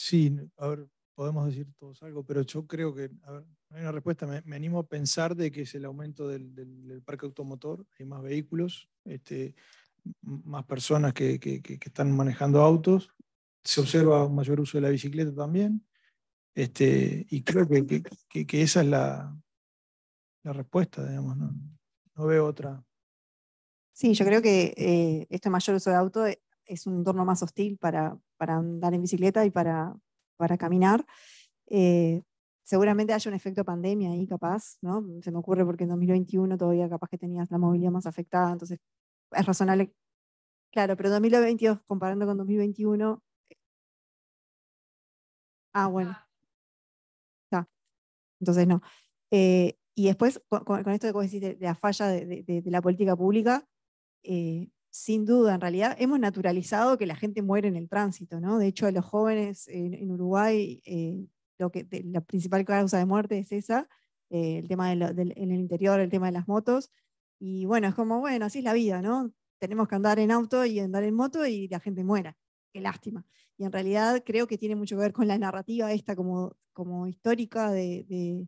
D: Sí,
F: a ver, podemos decir todos algo, pero yo creo que, a ver, no hay una respuesta, me, animo a pensar de que es el aumento del, parque automotor, hay más vehículos, este, más personas que, están manejando autos, se observa un mayor uso de la bicicleta también, este, y creo que, esa es la,
E: respuesta,
F: digamos, ¿no? no veo otra.
E: Sí, yo creo que eh, este mayor uso de auto eh, es un entorno más hostil para, para andar en bicicleta y para, para caminar. Eh, seguramente haya un efecto pandemia ahí, capaz, ¿no? Se me ocurre porque en 2021 todavía capaz que tenías la movilidad más afectada, entonces es razonable. Claro, pero 2022 comparando con 2021. Ah, bueno. Está. Entonces no. Eh, y después, con, esto de, la falla de, de, la política pública, eh, sin duda, en realidad hemos naturalizado que la gente muere en el tránsito, ¿no? De hecho, a los jóvenes en, Uruguay, eh, lo que, la principal causa de muerte es esa, eh, el tema del, en el interior, el tema de las motos. Y bueno, es como, bueno, así es la vida, ¿no? Tenemos que andar en auto y andar en moto y la gente muera. Qué lástima. Y en realidad creo que tiene mucho que ver con la narrativa esta como, como histórica de,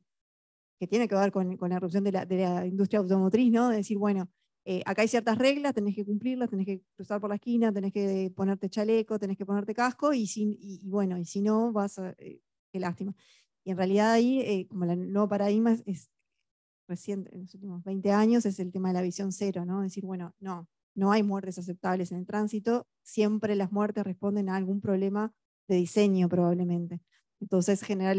E: que tiene que ver con, la erupción de la, industria automotriz, ¿no? De decir, bueno, eh, acá hay ciertas reglas, tenés que cumplirlas, tenés que cruzar por la esquina, tenés que ponerte chaleco, tenés que ponerte casco y, y, bueno, y si no, vas eh, qué lástima. Y en realidad ahí, eh, como la nuevo paradigma es, reciente, en los últimos 20 años, es el tema de la visión cero, ¿no? Decir, bueno, no, no hay muertes aceptables en el tránsito, siempre las muertes responden a algún problema de diseño probablemente. Entonces, generar,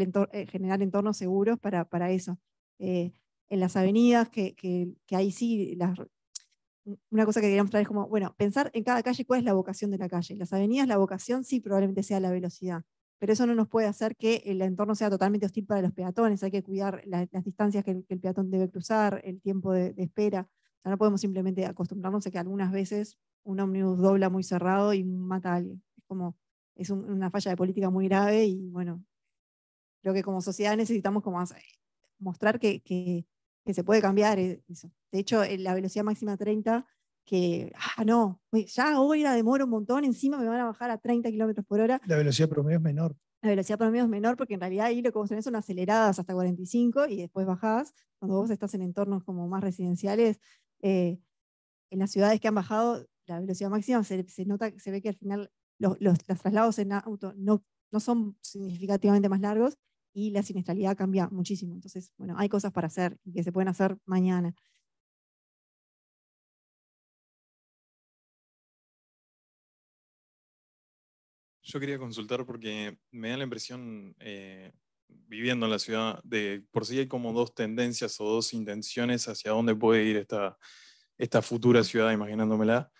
E: generar entornos seguros para, para eso. en las avenidas, que, que, que ahí sí las, una cosa que queríamos traer es como, bueno, pensar en cada calle cuál es la vocación de la calle. Las avenidas, la vocación sí probablemente sea la velocidad, pero eso no nos puede hacer que el entorno sea totalmente hostil para los peatones. Hay que cuidar las distancias que el, peatón debe cruzar, el tiempo de, espera. O no podemos simplemente acostumbrarnos a que algunas veces un ómnibus dobla muy cerrado y mata a alguien. Es como, es una falla de política muy grave y bueno, creo que como sociedad necesitamos como mostrar que, que que se puede cambiar eh, De hecho, eh, la velocidad máxima 30, que, ah, no, ya hoy la demoro un montón, encima me van a bajar a 30 kilómetros por hora.
F: La velocidad promedio es menor.
E: La velocidad promedio es menor porque en realidad ahí lo que vos tenés son aceleradas hasta 45 y después bajadas, Cuando vos estás en entornos como más residenciales, eh, en las ciudades que han bajado la velocidad máxima, se, nota, se ve que al final los, traslados en auto no, no son significativamente más largos y la siniestralidad cambia muchísimo. Entonces, bueno, hay cosas para hacer y que se pueden hacer
D: mañana. Yo quería consultar porque me da la impresión,
I: eh, viviendo en la ciudad, de por sí hay como dos tendencias o dos intenciones hacia dónde puede ir esta, esta futura ciudad, imaginándomela.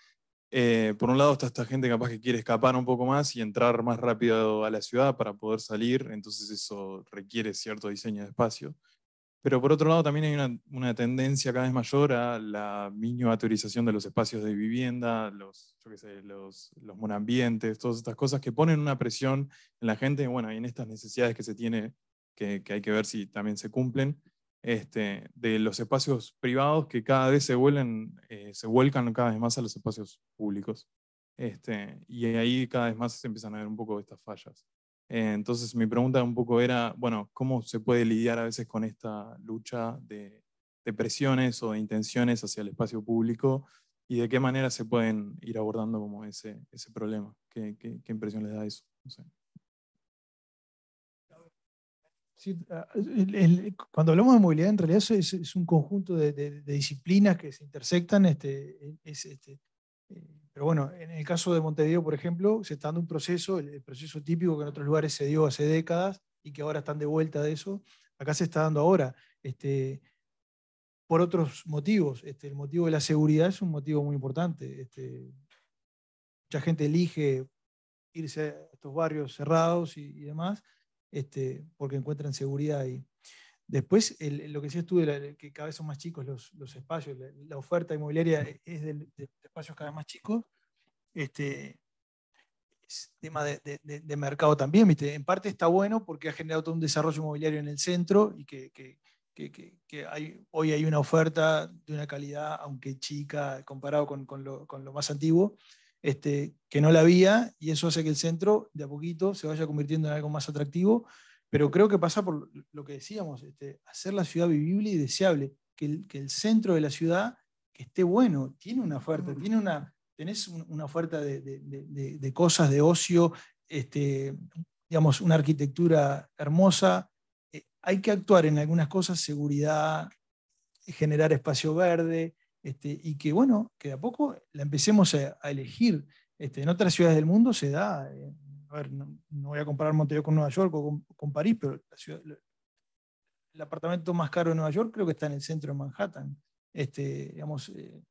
I: Eh, por un lado está esta gente capaz que quiere escapar un poco más y entrar más rápido a la ciudad para poder salir, entonces eso requiere cierto diseño de espacio. Pero por otro lado también hay una, tendencia cada vez mayor a la miniaturización de los espacios de vivienda, los, monambientes, todas estas cosas que ponen una presión en la gente, bueno, y en estas necesidades que se tiene, que hay que ver si también se cumplen este, de los espacios privados que cada vez se, vuelen eh, se vuelcan cada vez más a los espacios públicos. Este, y ahí cada vez más se empiezan a ver un poco estas fallas. Eh, entonces mi pregunta un poco era, bueno, ¿cómo se puede lidiar a veces con esta lucha de, de presiones o de intenciones hacia el espacio público y de qué manera se pueden ir abordando como ese, ese problema? ¿Qué, qué, qué impresión les da eso? No sé.
F: Ah, cuando hablamos de movilidad, en realidad es, un conjunto de, disciplinas que se intersectan. Este, este, eh, pero bueno, en el caso de Montevideo, por ejemplo, se está dando un proceso, el, proceso típico que en otros lugares se dio hace décadas y que ahora están de vuelta de eso, acá se está dando ahora. Este, por otros motivos, el motivo de la seguridad es un motivo muy importante. mucha gente elige irse a estos barrios cerrados y demás este, porque encuentran seguridad ahí. Después, lo que sí tú que cada vez son más chicos los, espacios, la, oferta inmobiliaria e, es de espacios cada vez más chicos. Este, es tema de, mercado también, ¿viste? En parte está bueno porque ha generado todo un desarrollo inmobiliario en el centro y que, hoy hay una oferta de una calidad, aunque chica, comparado con lo más antiguo. Este, que no la había, y eso hace que el centro de a poquito se vaya convirtiendo en algo más atractivo, pero creo que pasa por lo que decíamos, este, hacer la ciudad vivible y deseable, que el, centro de la ciudad que esté bueno, tiene una oferta, mm. tiene una, tenés una oferta de, cosas, de ocio, este, digamos, una arquitectura hermosa, eh, hay que actuar en algunas cosas, seguridad, generar espacio verde, este, y que bueno, que a poco la empecemos a, elegir. Este, en otras ciudades del mundo se da, eh, no, voy a comparar Montevideo con Nueva York o con, París, pero el apartamento más caro de Nueva York creo que está en el centro de Manhattan. Este, digamos, eh,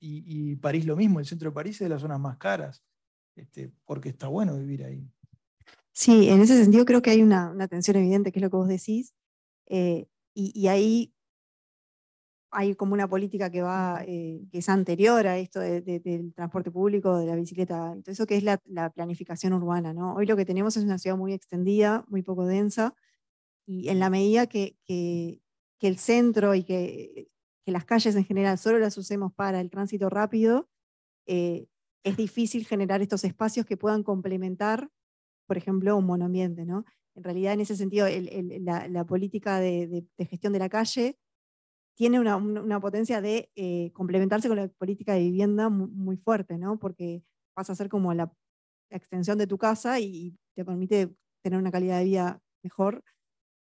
F: y, París lo mismo, el centro de París es de las zonas más caras, porque está bueno vivir ahí.
E: Sí, en ese sentido creo que hay una, tensión evidente, que es lo que vos decís, eh, y, ahí hay como una política que va, eh, que es anterior a esto del transporte público, de la bicicleta, entonces todo eso que es la, planificación urbana, ¿no? Hoy lo que tenemos es una ciudad muy extendida, muy poco densa, y en la medida que, que, el centro y que, que, las calles en general solo las usemos para el tránsito rápido, eh, es difícil generar estos espacios que puedan complementar, por ejemplo, un monoambiente, ¿no? En realidad, en ese sentido, la, política de gestión de la calle tiene una, una potencia de eh, complementarse con la política de vivienda muy, fuerte, ¿no? Porque vas a ser como la extensión de tu casa y te permite tener una calidad de vida mejor.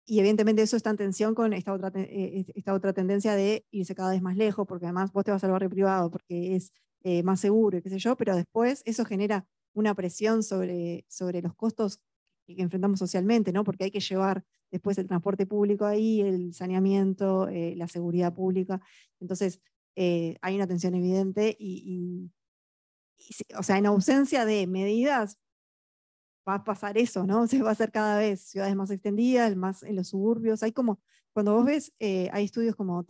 E: Y evidentemente eso está en tensión con esta otra, eh, esta otra tendencia de irse cada vez más lejos, porque además vos te vas al barrio privado porque es eh, más seguro qué sé yo, pero después eso genera una presión sobre, sobre los costos y que enfrentamos socialmente, ¿no? porque hay que llevar después el transporte público ahí, el saneamiento, eh, la seguridad pública. Entonces, eh, hay una tensión evidente y, o sea, en ausencia de medidas va a pasar eso, ¿no? [LAUGHS] Se va a hacer cada vez ciudades más extendidas, más en los suburbios. Hay como, cuando vos ves, eh, hay estudios como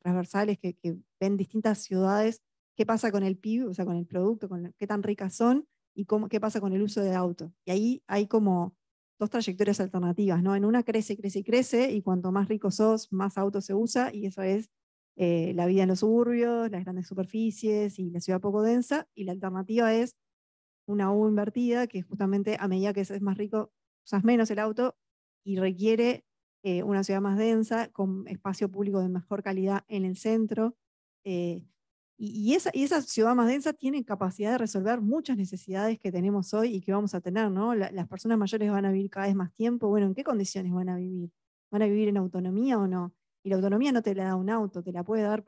E: transversales que, que, ven distintas ciudades, qué pasa con el PIB, o sea, con el producto, con qué tan ricas son, y cómo, qué pasa con el uso de auto. Y ahí hay como dos trayectorias alternativas, ¿no? En una crece, crece, y crece, y cuanto más rico sos, más auto se usa, y eso es eh, la vida en los suburbios, las grandes superficies y la ciudad poco densa, y la alternativa es una U invertida, que justamente a medida que es más rico, usas menos el auto y requiere eh, una ciudad más densa, con espacio público de mejor calidad en el centro. Eh, y, esa, y, esa, ciudad más densa tiene capacidad de resolver muchas necesidades que tenemos hoy y que vamos a tener, ¿no? las personas mayores van a vivir cada vez más tiempo, bueno, ¿en qué condiciones van a vivir? ¿Van a vivir en autonomía o no? Y la autonomía no te la da un auto, te la puede dar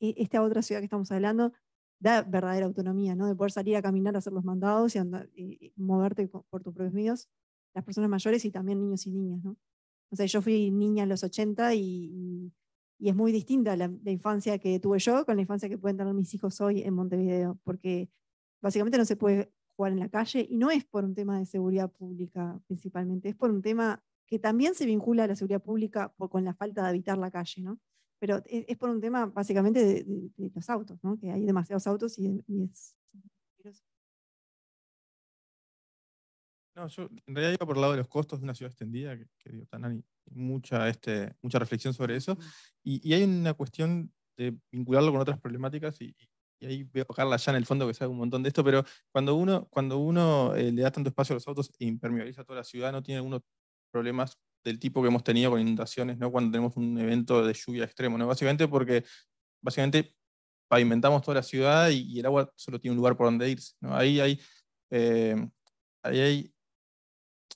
E: e, esta otra ciudad que estamos hablando da verdadera autonomía, ¿no? De poder salir a caminar, a hacer los mandados y, y moverte por tus propios medios, las personas mayores y también niños y niñas, ¿no? O sea, yo fui niña en los 80 y, y es muy distinta la, infancia que tuve yo con la infancia que pueden tener mis hijos hoy en Montevideo, porque básicamente no se puede jugar en la calle y no es por un tema de seguridad pública principalmente, es por un tema que también se vincula a la seguridad pública con la falta de habitar la calle, ¿no? Pero es, por un tema básicamente de, los autos, ¿no? Que hay demasiados autos y,
H: es
C: no, yo en realidad iba por el lado de los costos de una ciudad extendida, que, que dio tan mucha, este, mucha reflexión sobre eso. Y, y, hay una cuestión de vincularlo con otras problemáticas, y, y ahí voy a tocarla ya en el fondo que sabe un montón de esto, pero cuando uno, cuando uno eh, le da tanto espacio a los autos e impermeabiliza toda la ciudad, no tiene algunos problemas del tipo que hemos tenido con inundaciones, ¿no? Cuando tenemos un evento de lluvia extremo, ¿no? Básicamente porque básicamente pavimentamos toda la ciudad y, el agua solo tiene un lugar por donde irse, ¿no? Ahí hay, eh, ahí hay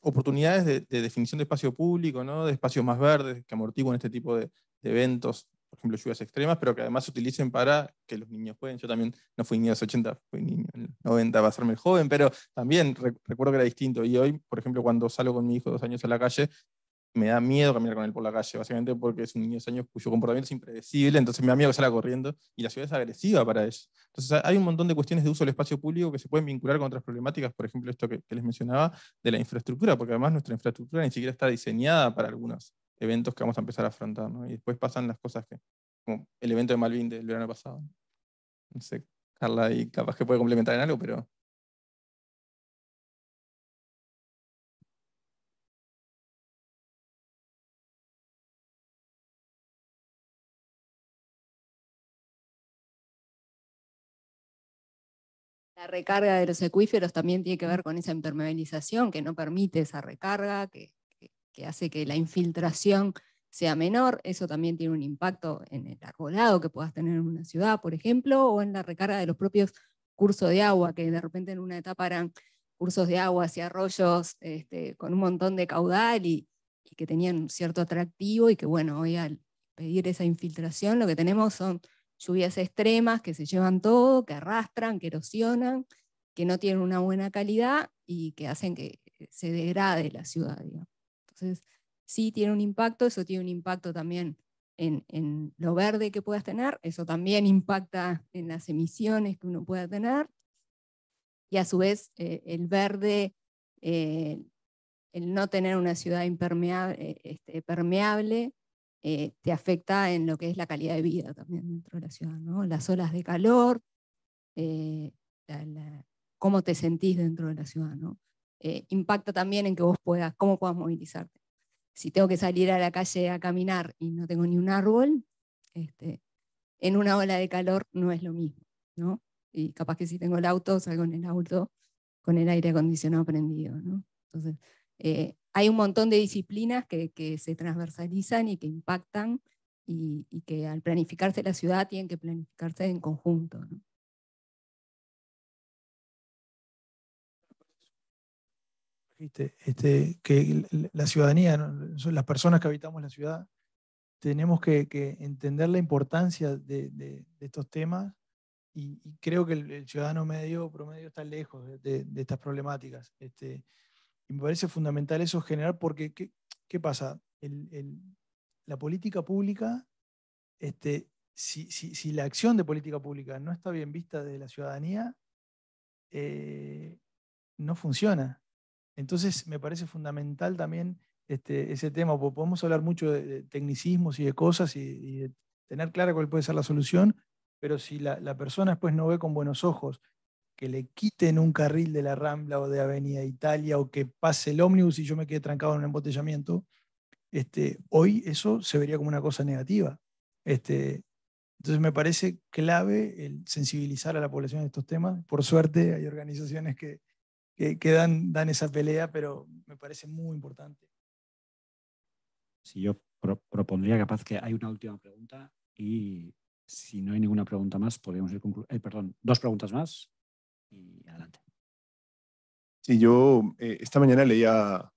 C: oportunidades de, definición de espacio público, ¿no? de espacios más verdes que amortiguen este tipo de, eventos, por ejemplo, lluvias extremas, pero que además se utilicen para que los niños jueguen. Yo también no fui niño de los 80, fui niño en los 90 para hacerme joven, pero también recuerdo que era distinto. Y hoy, por ejemplo, cuando salgo con mi hijo dos años a la calle, me da miedo caminar con él por la calle, básicamente porque es un niño de años cuyo comportamiento es impredecible, entonces me da miedo que salga corriendo y la ciudad es agresiva para eso Entonces hay un montón de cuestiones de uso del espacio público que se pueden vincular con otras problemáticas, por ejemplo esto que, les mencionaba de la infraestructura, porque además nuestra infraestructura ni siquiera está diseñada para algunos eventos que vamos a empezar a afrontar, ¿no? y después pasan las cosas que, como
D: el evento de Malvin del verano pasado. No sé, Carla, y capaz que puede complementar en algo, pero recarga
J: de los acuíferos también tiene que ver con esa impermeabilización que no permite esa recarga, que, hace que la infiltración sea menor, eso también tiene un impacto en el arbolado que puedas tener en una ciudad, por ejemplo, o en la recarga de los propios cursos de agua, que de repente en una etapa eran cursos de agua hacia arroyos este, con un montón de caudal y, y, que tenían cierto atractivo y que bueno, hoy al pedir esa infiltración lo que tenemos son lluvias extremas que se llevan todo, que arrastran, que erosionan, que no tienen una buena calidad y que hacen que eh, se degrade la ciudad. Entonces, sí tiene un impacto, eso tiene un impacto también en, lo verde que puedas tener, eso también impacta en las emisiones que uno pueda tener, y a su vez eh, el verde, eh, el no tener una ciudad impermeable, este, permeable, eh, te afecta en lo que es la calidad de vida también dentro de la ciudad, ¿no? Las olas de calor, eh, cómo te sentís dentro de la ciudad, ¿no? Eh, impacta también en que vos puedas, cómo puedas movilizarte. Si tengo que salir a la calle a caminar y no tengo ni un árbol, este, en una ola de calor no es lo mismo, ¿no? Y capaz que si tengo el auto, salgo en el auto con el aire acondicionado prendido, ¿no? Entonces, hay un montón de disciplinas que, se transversalizan y que impactan y, que al planificarse la ciudad tienen que planificarse en conjunto.
D: Este, este, que la
F: ciudadanía, las personas que habitamos la ciudad, tenemos que, entender la importancia de, estos temas y, creo que el, ciudadano medio promedio está lejos de, de estas problemáticas. Este, y me parece fundamental eso generar, porque ¿qué, pasa? la política pública, este, si, la acción de política pública no está bien vista de la ciudadanía, eh, no funciona. Entonces, me parece fundamental también este, ese tema, porque podemos hablar mucho de, tecnicismos y de cosas y, tener clara cuál puede ser la solución, pero si la, la persona después no ve con buenos ojos que le quiten un carril de la Rambla o de Avenida Italia o que pase el ómnibus y yo me quede trancado en un embotellamiento, este, hoy eso se vería como una cosa negativa. Este, entonces me parece clave el sensibilizar a la población de estos temas. Por suerte hay organizaciones que, que, dan, esa pelea, pero me parece muy importante.
B: Si yo propondría capaz que hay una última pregunta y si no hay ninguna pregunta más, podríamos ir concluyendo. Eh, perdón, dos preguntas más y adelante.
K: Sí, yo eh, esta mañana leía,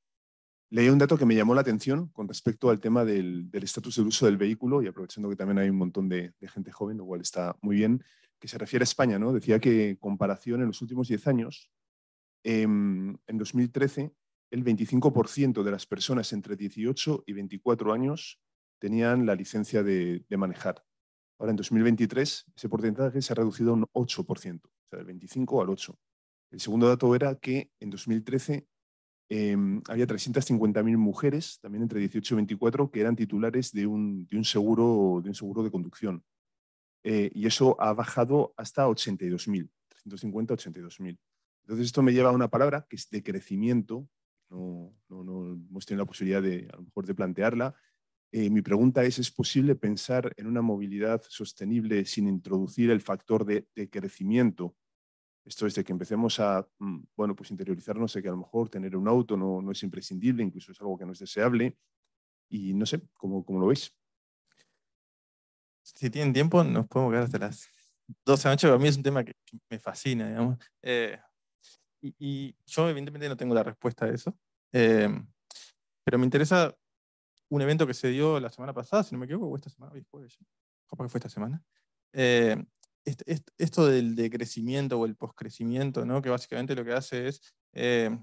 K: un dato que me llamó la atención con respecto al tema del estatus del uso del vehículo y aprovechando que también hay un montón de, gente joven, lo cual está muy bien, que se refiere a España, ¿no? Decía que en comparación en los últimos 10 años, em, en 2013, el 25% de las personas entre 18 y 24 años tenían la licencia de manejar. Ahora, en 2023, ese porcentaje se ha reducido un 8%, o sea, del 25 al 8. El segundo dato era que en 2013 em, había 350.000 mujeres, también entre 18 y 24, que eran titulares de un, de un seguro, de un seguro de conducción. Eh, y eso ha bajado hasta 82.000, 350, 82.000. Entonces, esto me lleva a una palabra que es de crecimiento. No, no, no hemos tenido la posibilidad de, a lo mejor, de plantearla, eh, mi pregunta es, ¿es posible pensar en una movilidad sostenible sin introducir el factor de, crecimiento? Esto es de que empecemos a, mm, bueno, pues interiorizarnos de que a lo mejor tener un auto no, no es imprescindible, incluso es algo que no es deseable. Y no sé, ¿cómo, cómo lo veis? Si tienen
C: tiempo, nos podemos quedar hasta las 12 de la noche. a mí es un tema que me fascina, digamos. Eh, y, yo evidentemente no tengo la respuesta a eso. Eh, pero me interesa un evento que se dio la semana pasada, si no me equivoco, o esta semana, capaz que fue esta semana. Eh, esto del decrecimiento o el poscrecimiento, ¿no? que básicamente lo que hace es eh,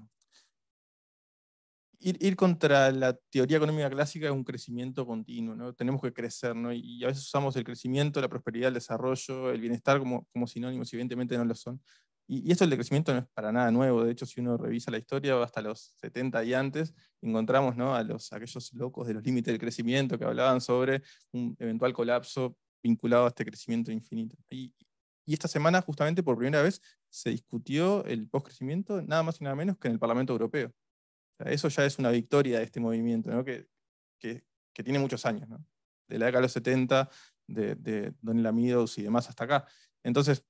C: ir, ir, contra la teoría económica clásica de un crecimiento continuo. ¿no? Tenemos que crecer ¿no? y, a veces usamos el crecimiento, la prosperidad, el desarrollo, el bienestar como, como sinónimos, evidentemente no lo son. Y, esto del crecimiento no es para nada nuevo, de hecho si uno revisa la historia hasta los 70 y antes, encontramos a, los, aquellos locos de los límites del crecimiento que hablaban sobre un eventual colapso vinculado a este crecimiento infinito. Y, esta semana, justamente por primera vez, se discutió el post-crecimiento, nada más y nada menos que en el Parlamento Europeo. eso ya es una victoria de este movimiento, que, tiene muchos años, de la década de los 70, de, de Don Lamidos y demás hasta acá. Entonces,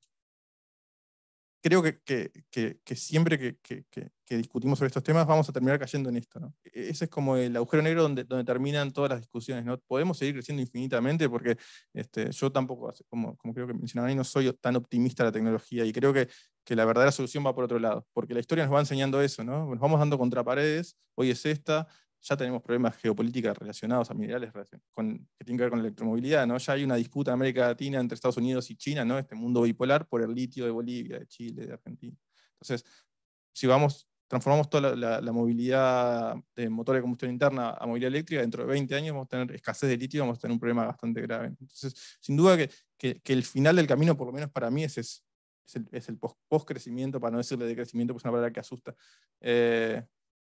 C: creo que, siempre que, discutimos sobre estos temas vamos a terminar cayendo en esto. E-, ese es como el agujero negro donde, terminan todas las discusiones. ¿no? Podemos seguir creciendo infinitamente porque este, yo tampoco, como, creo que mencionaba, no soy tan optimista de la tecnología y creo que, la verdadera solución va por otro lado, porque la historia nos va enseñando eso, Nos vamos dando contra paredes, hoy es esta, ya tenemos problemas geopolíticos relacionados a minerales con, que tienen que ver con la electromovilidad, ¿no? Ya hay una disputa en América Latina entre Estados Unidos y China, ¿no? Este mundo bipolar por el litio de Bolivia, de Chile, de Argentina. Entonces, si vamos, transformamos toda la, movilidad de motor de combustión interna a movilidad eléctrica, dentro de 20 años vamos a tener escasez de litio, vamos a tener un problema bastante grave. Entonces, sin duda que, que, el final del camino, por lo menos para mí, es es el, es el post-crecimiento, para no decirle de crecimiento, pues es una palabra que asusta. Eh,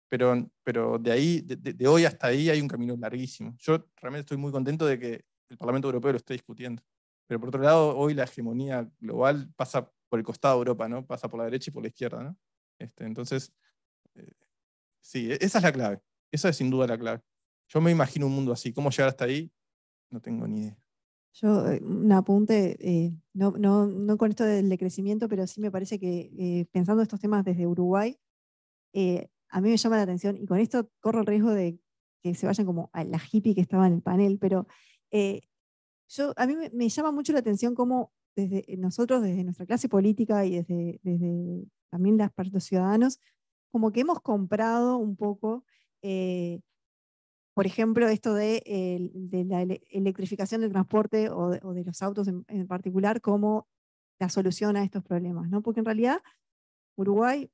C: pero, pero de ahí, de, hoy hasta ahí hay un camino larguísimo. Yo realmente estoy muy contento de que el Parlamento Europeo lo esté discutiendo. Pero por otro lado, hoy la hegemonía global pasa por el costado de Europa, ¿no? Pasa por la derecha y por la izquierda, ¿no? Este, entonces, eh, sí, e, esa es la clave. Esa es sin duda la clave. Yo me imagino un mundo así. ¿Cómo llegar hasta ahí? No tengo ni idea.
E: Yo, eh, un apunte, eh, no, no, no, con esto del decrecimiento, pero sí me parece que pensando estos temas desde Uruguay, eh, a mí me llama la atención, y con esto corro el riesgo de que se vayan como a la hippie que estaba en el panel, pero eh, yo, a mí me, llama mucho la atención cómo desde eh, nosotros, desde nuestra clase política y desde, también las, los ciudadanos, como que hemos comprado un poco, eh, por ejemplo, esto de, la electrificación del transporte o de, los autos en, particular como la solución a estos problemas, ¿no? Porque en realidad Uruguay,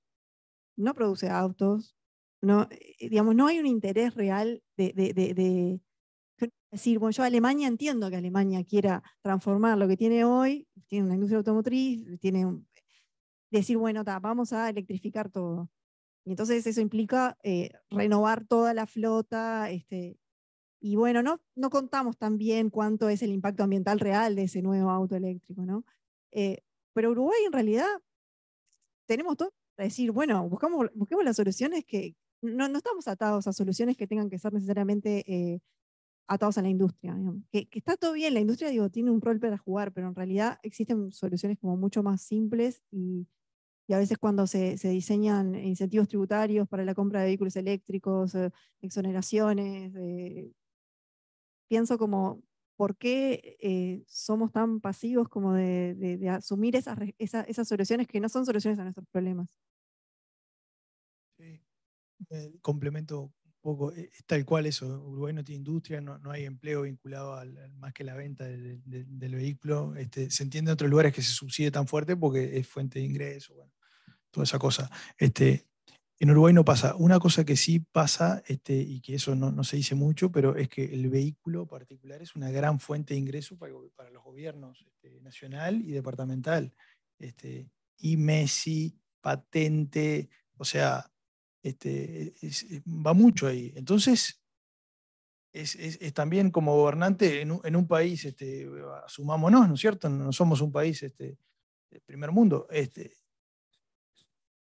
E: no produce autos, no, eh, digamos, no hay un interés real de, de, de, decir, bueno, yo Alemania entiendo que Alemania quiera transformar lo que tiene hoy, tiene una industria automotriz, tiene decir, bueno, vamos a electrificar todo. Y entonces eso implica eh, renovar toda la flota, este, y bueno, no, no contamos también cuánto es el impacto ambiental real de ese nuevo auto eléctrico, ¿no? Eh, pero Uruguay en realidad tenemos todo decir, bueno, buscamos, busquemos las soluciones que no, estamos atados a soluciones que tengan que ser necesariamente eh, atados a la industria. Que, está todo bien, la industria digo, tiene un rol para jugar, pero en realidad existen soluciones como mucho más simples y, a veces cuando se, diseñan incentivos tributarios para la compra de vehículos eléctricos, eh, exoneraciones, eh, pienso como por qué eh, somos tan pasivos como de, asumir esas, soluciones que no son soluciones a nuestros problemas.
F: Sí, eh, complemento un poco, eh, tal cual eso, Uruguay no tiene industria, no, hay empleo vinculado al, más que la venta del vehículo, este, se entiende en otros lugares que se subside tan fuerte porque es fuente de ingreso, bueno, toda esa cosa. Este, en Uruguay no pasa. Una cosa que sí pasa, este, y que eso no, se dice mucho, pero es que el vehículo particular es una gran fuente de ingreso para, los gobiernos este, nacional y departamental. Este, y Messi, patente, o sea, este, va mucho ahí. Entonces, es, también como gobernante en un, país, este, sumámonos, ¿no es cierto? No somos un país este, primer mundo. Este,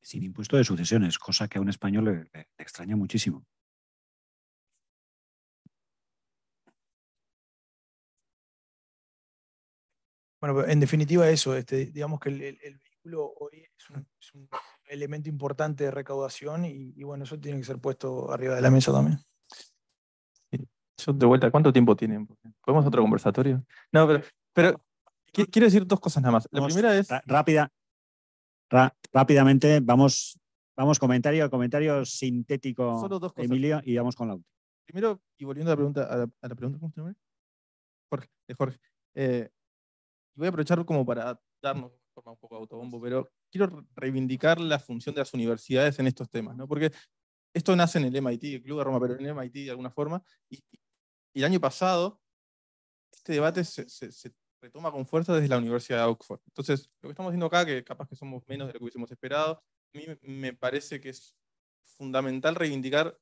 B: sin impuesto de sucesiones, cosa que a un español le, extraña muchísimo.
D: Bueno, en definitiva eso, este, digamos que el, vehículo hoy es un,
F: elemento importante de recaudación y, bueno, eso tiene que ser puesto arriba de la mesa
C: también. de vuelta, ¿cuánto tiempo tienen? ¿Podemos otro conversatorio? No, pero,
B: quiero decir dos cosas nada más. La primera es... Rápida, rápidamente vamos, vamos comentario, comentario sintético, Emilio, y vamos con la última.
C: Primero, y volviendo a la pregunta, a la, pregunta Jorge, de Jorge, eh, voy a aprovechar como para darnos un poco de autobombo, pero quiero reivindicar la función de las universidades en estos temas, ¿no? porque esto nace en el MIT, el Club de Roma, pero en el MIT de alguna forma, y, el año pasado este debate se, se, se retoma con fuerza desde la Universidad de Oxford. Entonces, lo que estamos viendo acá, que capaz que somos menos de lo que hubiésemos esperado, a mí me parece que es fundamental reivindicar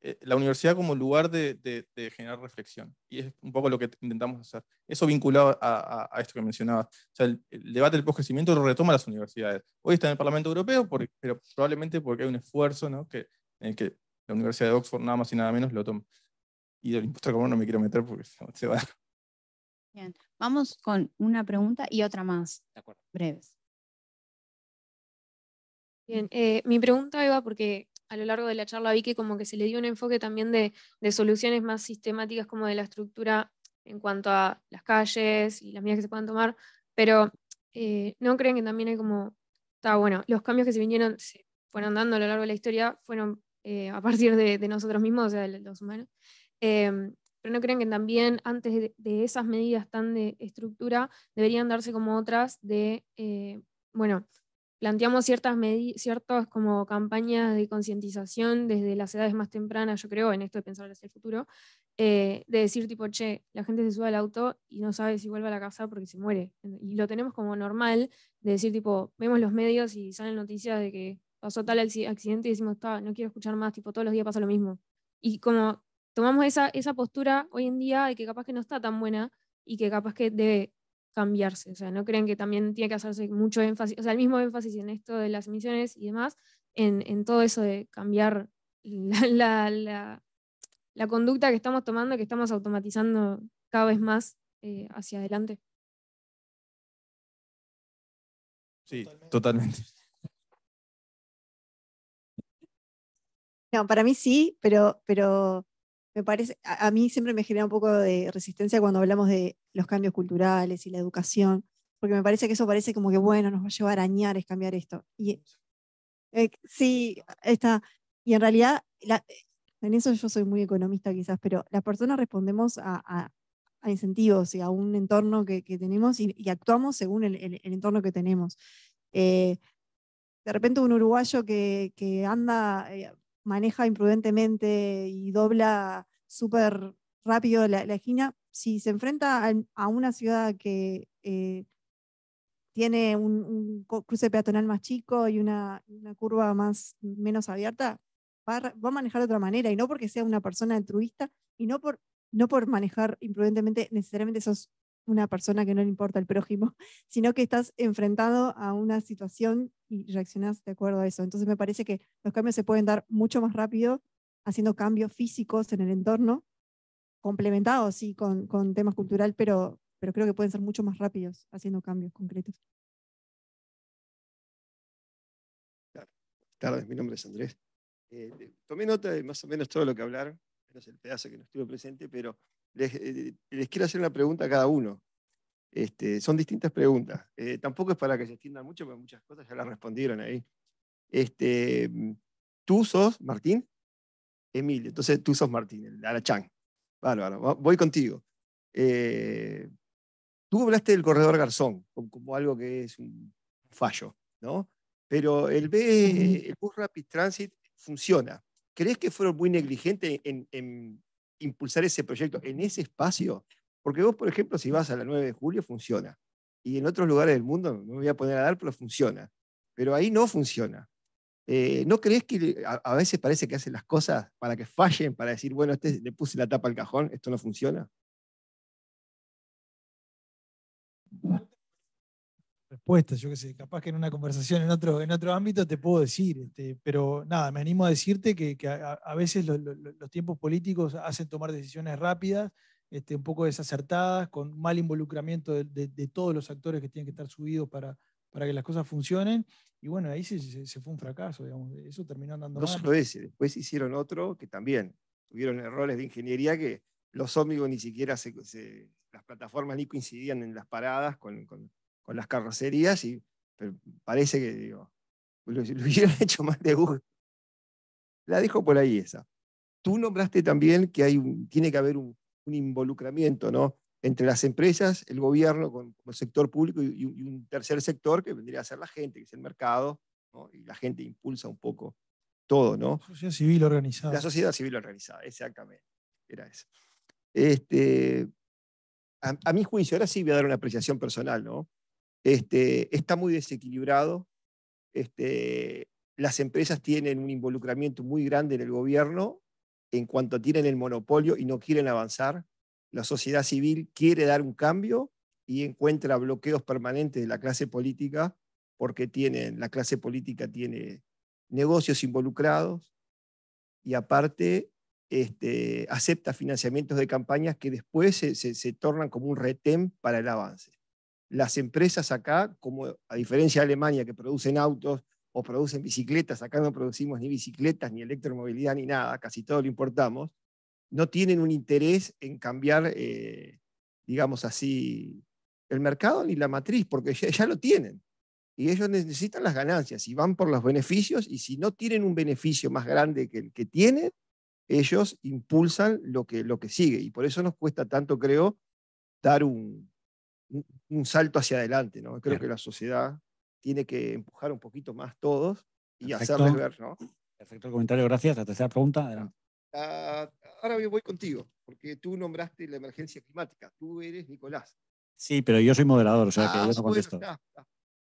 C: eh, la universidad como lugar de, generar reflexión. Y es un poco lo que intentamos hacer. Eso vinculado a, esto que mencionabas. O sea, el, debate del poscrecimiento lo retoma las universidades. Hoy está en el Parlamento Europeo, pero probablemente porque hay un esfuerzo ¿no? que, en el que la Universidad de Oxford nada más y nada menos lo toma.
D: Y del impuesto al carbono no me quiero meter porque [LAUGHS] se va a
A: Bien, vamos con una pregunta y otra más. De acuerdo. Breves.
L: Bien, eh, mi pregunta, Eva, porque a lo largo de la charla vi que como que se le dio un enfoque también de, soluciones más sistemáticas como de la estructura en cuanto a las calles y las medidas que se puedan tomar, pero eh, ¿no creen que también hay como, está bueno, los cambios que se vinieron, se fueron dando a lo largo de la historia, fueron eh, a partir de, de, nosotros mismos, o sea, de los humanos? Em, pero no creen que también antes de, esas medidas tan de estructura deberían darse como otras de, eh, bueno, planteamos ciertas, ciertas como campañas de concientización desde las edades más tempranas, yo creo, en esto de pensar hacia el futuro, eh, de decir tipo, che, la gente se sube al auto y no sabe si vuelve a la casa porque se muere. Y lo tenemos como normal, de decir tipo, vemos los medios y salen noticias de que pasó tal accidente y decimos, no quiero escuchar más, tipo, todos los días pasa lo mismo. Y como tomamos esa, postura hoy en día de que capaz que no está tan buena y que capaz que debe cambiarse. O sea, no creen que también tiene que hacerse mucho énfasis, o sea, el mismo énfasis en esto de las emisiones y demás, en, todo eso de cambiar [LAUGHS] la, conducta que estamos tomando, que estamos automatizando cada vez más eh, hacia adelante.
D: Sí, totalmente. No, para mí sí, pero, pero
E: me parece, a, mí siempre me genera un poco de resistencia cuando hablamos de los cambios culturales y la educación, porque me parece que eso parece como que, bueno, nos va a llevar a arañar, es cambiar esto. Y, eh, sí, está. Y en realidad, en eso yo soy muy economista quizás, pero las personas respondemos a, incentivos y a un entorno que, tenemos y, actuamos según el, entorno que tenemos. Eh, de repente un uruguayo que, que anda eh, maneja imprudentemente y dobla súper rápido la, la, esquina, si se enfrenta a, una ciudad que eh, tiene un, cruce peatonal más chico y una, curva más, menos abierta, va a, va manejar de otra manera, y no porque sea una persona altruista, y no por, no por manejar imprudentemente necesariamente esos una persona que no le importa el prójimo, [LAUGHS] sino que estás enfrentado a una situación y reaccionas de acuerdo a eso. Entonces me parece que los cambios se pueden dar mucho más rápido haciendo cambios físicos en el entorno, complementados sí con, temas cultural, pero, pero creo que pueden ser mucho más rápidos haciendo cambios concretos.
G: tardes, mi nombre es Andrés. Eh, eh, tomé nota de más o menos todo lo que hablaron, menos el pedazo que no estuvo presente, pero eh, les, quiero hacer una pregunta a cada uno. Este, son distintas preguntas. Eh, tampoco es para que se extiendan mucho, Pero muchas cosas ya las respondieron ahí. Este, tú sos Martín, Emilio. Entonces tú sos Martín, el Arachán. Bárbaro, voy contigo. Eh, tú hablaste del corredor Garzón como, algo que es un fallo, ¿no? Pero el, B, el Bus Rapid Transit funciona. ¿Crees que fueron muy negligentes en, impulsar ese proyecto en ese espacio? Porque vos, por ejemplo, si vas a la 9 de julio, funciona. Y en otros lugares del mundo, no me voy a poner a dar, pero funciona. Pero ahí no funciona. Eh, ¿No crees que a, a, veces parece que hacen las cosas para que fallen, para decir, bueno, este, le puse la tapa al cajón, esto no funciona?
F: respuestas, yo qué sé, capaz que en una conversación en otro, en otro ámbito te puedo decir, este, pero nada, me animo a decirte que, a, veces los tiempos políticos hacen tomar decisiones rápidas, este, un poco desacertadas, con mal involucramiento de, todos los actores que tienen que estar subidos para, para que las cosas funcionen, y bueno, ahí se, fue un fracaso, digamos, eso terminó andando mal. No solo ese,
G: después hicieron otro que también tuvieron errores de ingeniería que los ómnibus ni siquiera las plataformas ni coincidían en las paradas con, con las carrocerías, y parece que digo, lo, [LAUGHS] hubieran hecho más de gusto. La dejo por ahí esa. Tú nombraste también que hay tiene que haber un, un involucramiento ¿no? entre las empresas, el gobierno, con, el sector público y, un tercer sector que vendría a ser la gente, que es el mercado, ¿no? y la gente impulsa un poco todo. ¿no? La sociedad civil organizada. La sociedad civil organizada, exactamente. Era eso. Este, a, mi juicio, ahora sí voy a dar una apreciación personal, ¿no? este, está muy desequilibrado. Este, las empresas tienen un involucramiento muy grande en el gobierno en cuanto tienen el monopolio y no quieren avanzar. La sociedad civil quiere dar un cambio y encuentra bloqueos permanentes de la clase política porque tienen, la clase política tiene negocios involucrados y aparte este, acepta financiamientos de campañas que después se, se tornan como un retén para el avance las empresas acá, como a diferencia de Alemania, que producen autos o producen bicicletas, acá no producimos ni bicicletas, ni electromovilidad, ni nada, casi todo lo importamos, no tienen un interés en cambiar, eh, digamos así, el mercado ni la matriz, porque ya, lo tienen. Y ellos necesitan las ganancias y van por los beneficios, y si no tienen un beneficio más grande que el que tienen, ellos impulsan lo que, lo que sigue. Y por eso nos cuesta tanto, creo, dar un, un, salto hacia adelante, ¿no? Creo que la sociedad tiene que empujar un poquito más todos y hacerles ver, ¿no? Perfecto el
B: comentario, gracias. La tercera pregunta, adelante.
G: Ah, ahora voy contigo, porque tú nombraste la emergencia climática, tú eres Nicolás.
B: Sí, pero yo soy moderador, o sea que ah, yo no contesto.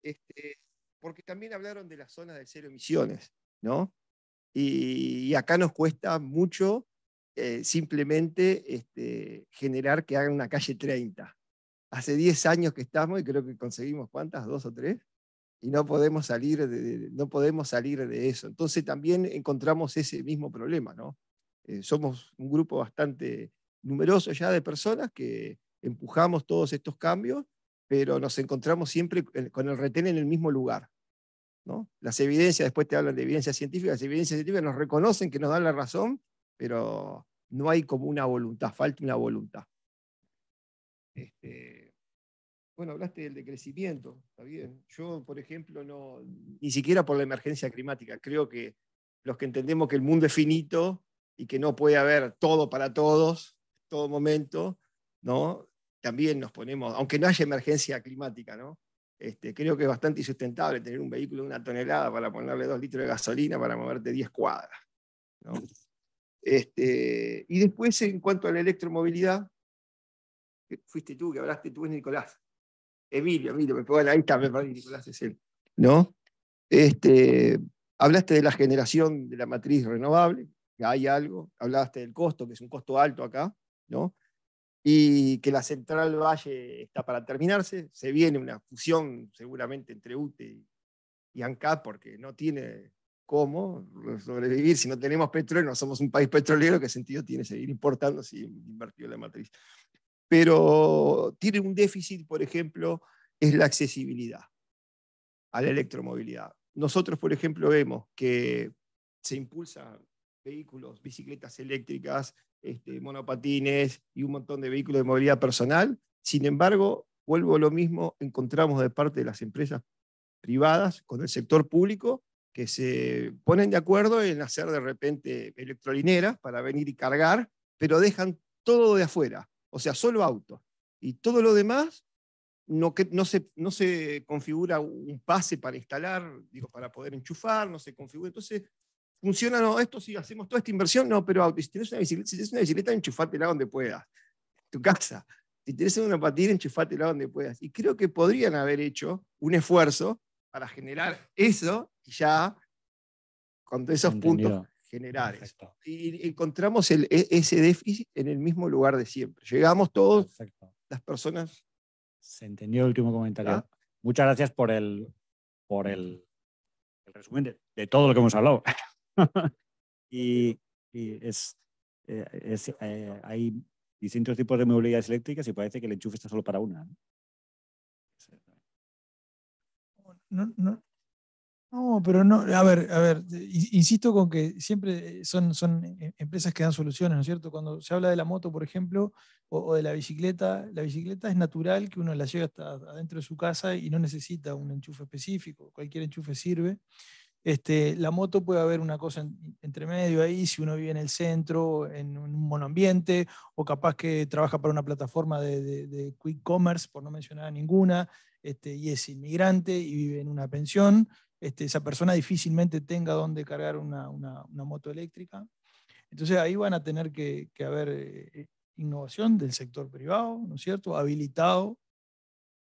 G: Este, porque también hablaron de las zonas de cero emisiones, ¿no? Y, acá nos cuesta mucho eh, simplemente este, generar que hagan una calle 30, hace 10 años que estamos y creo que conseguimos cuántas, dos o tres, y no podemos salir de, no podemos salir de eso. Entonces también encontramos ese mismo problema, ¿no? Eh, somos un grupo bastante numeroso ya de personas que empujamos todos estos cambios, pero nos encontramos siempre con el retén en el mismo lugar. ¿no? Las evidencias, después te hablan de evidencia científicas, las evidencias científicas nos reconocen que nos dan la razón, pero no hay como una voluntad, falta una voluntad. Este, bueno, hablaste del decrecimiento, está bien. Yo, por ejemplo, no, ni siquiera por la emergencia climática, creo que los que entendemos que el mundo es finito y que no puede haber todo para todos, todo momento, ¿no? También nos ponemos, aunque no haya emergencia climática, ¿no? Este, creo que es bastante insustentable tener un vehículo de una tonelada para ponerle dos litros de gasolina para moverte diez cuadras. Este, y después, en cuanto a la electromovilidad, fuiste tú que hablaste, tú Nicolás. Emilio, Emilio, me pegó, ahí también me Nicolás es él, ¿no? Este, hablaste de la generación de la matriz renovable, que hay algo, hablaste del costo, que es un costo alto acá, ¿no? Y que la central Valle está para terminarse, se viene una fusión seguramente entre UTE y, ANCAP, porque no tiene cómo sobrevivir si no tenemos petróleo, no somos un país petrolero, ¿qué sentido tiene seguir importando si invertido la matriz? pero tiene un déficit, por ejemplo, es la accesibilidad a la electromovilidad. Nosotros, por ejemplo, vemos que se impulsan vehículos, bicicletas eléctricas, este, monopatines y un montón de vehículos de movilidad personal. Sin embargo, vuelvo a lo mismo, encontramos de parte de las empresas privadas con el sector público que se ponen de acuerdo en hacer de repente electrolineras para venir y cargar, pero dejan todo de afuera. O sea, solo auto. Y todo lo demás, no, que, no, se, no se configura un pase para instalar, digo, para poder enchufar, no se configura. Entonces, funciona, esto si hacemos toda esta inversión, no, pero auto. Si tienes una bicicleta, si una donde puedas. Tu casa. Si tienes una patina, la donde puedas. Y creo que podrían haber hecho un esfuerzo para generar eso y ya con esos puntos generales. Y encontramos el, e-, ese déficit en el mismo lugar de siempre. Llegamos todos, las personas.
B: Se entendió el último comentario. ¿Ah? Muchas gracias por el, por el, resumen de, todo lo que hemos hablado. [LAUGHS] y, es, eh, eh, hay distintos tipos de movilidades eléctricas y parece que el enchufe está solo para una.
F: ¿no? no, no, pero no, a ver, a ver, insisto con que siempre son, e, empresas que dan soluciones, ¿no es cierto? Cuando se habla de la moto, por ejemplo, o, de la bicicleta, la bicicleta es natural que uno la lleve hasta adentro de su casa y no necesita un enchufe específico, cualquier enchufe sirve. Este, la moto puede haber una cosa entre medio ahí, si uno vive en el centro, en un monoambiente, o capaz que trabaja para una plataforma de, quick commerce, por no mencionar ninguna, este, y es inmigrante y vive en una pensión, este, esa persona difícilmente tenga dónde cargar una, moto eléctrica. Entonces ahí van a tener que, haber eh, innovación del sector privado, ¿no es cierto? Habilitado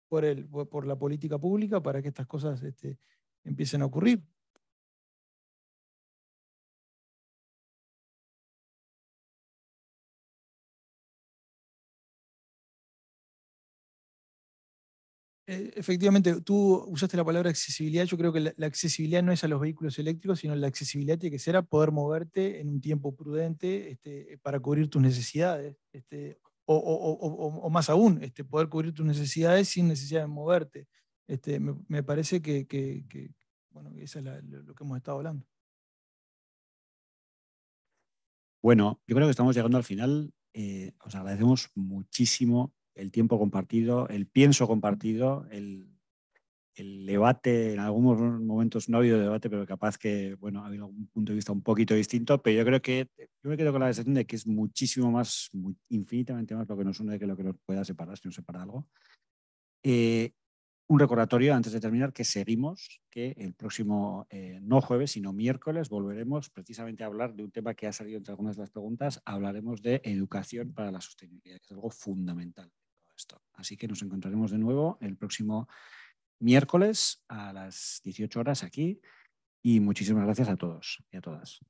D: por, la política pública para que estas cosas este, empiecen a ocurrir. Eh, efectivamente, tú usaste la palabra accesibilidad. Yo creo que la, accesibilidad no es a los vehículos eléctricos,
F: sino la accesibilidad tiene que ser a poder moverte en un tiempo prudente este, para cubrir tus necesidades. Este, o, más aún, este, poder cubrir tus necesidades sin necesidad de moverte. me, parece que, bueno, eso es lo que hemos estado hablando.
B: Bueno, yo creo que estamos llegando al final. Eh, os agradecemos muchísimo el tiempo compartido, el pienso compartido, el, debate, en algunos momentos no ha habido debate, pero capaz que, bueno, ha habido un punto de vista un poquito distinto, pero yo creo que, yo me quedo con la sensación de que es muchísimo más, infinitamente más lo que nos une que lo que nos pueda separar, si nos separa algo. Eh, un recordatorio antes de terminar que seguimos, que el próximo, eh, no jueves, sino miércoles, volveremos precisamente a hablar de un tema que ha salido entre algunas de las preguntas, hablaremos de educación para la sostenibilidad, que es algo fundamental. Así que nos encontraremos de nuevo el próximo miércoles a las 18 horas aquí y muchísimas gracias a todos y a todas.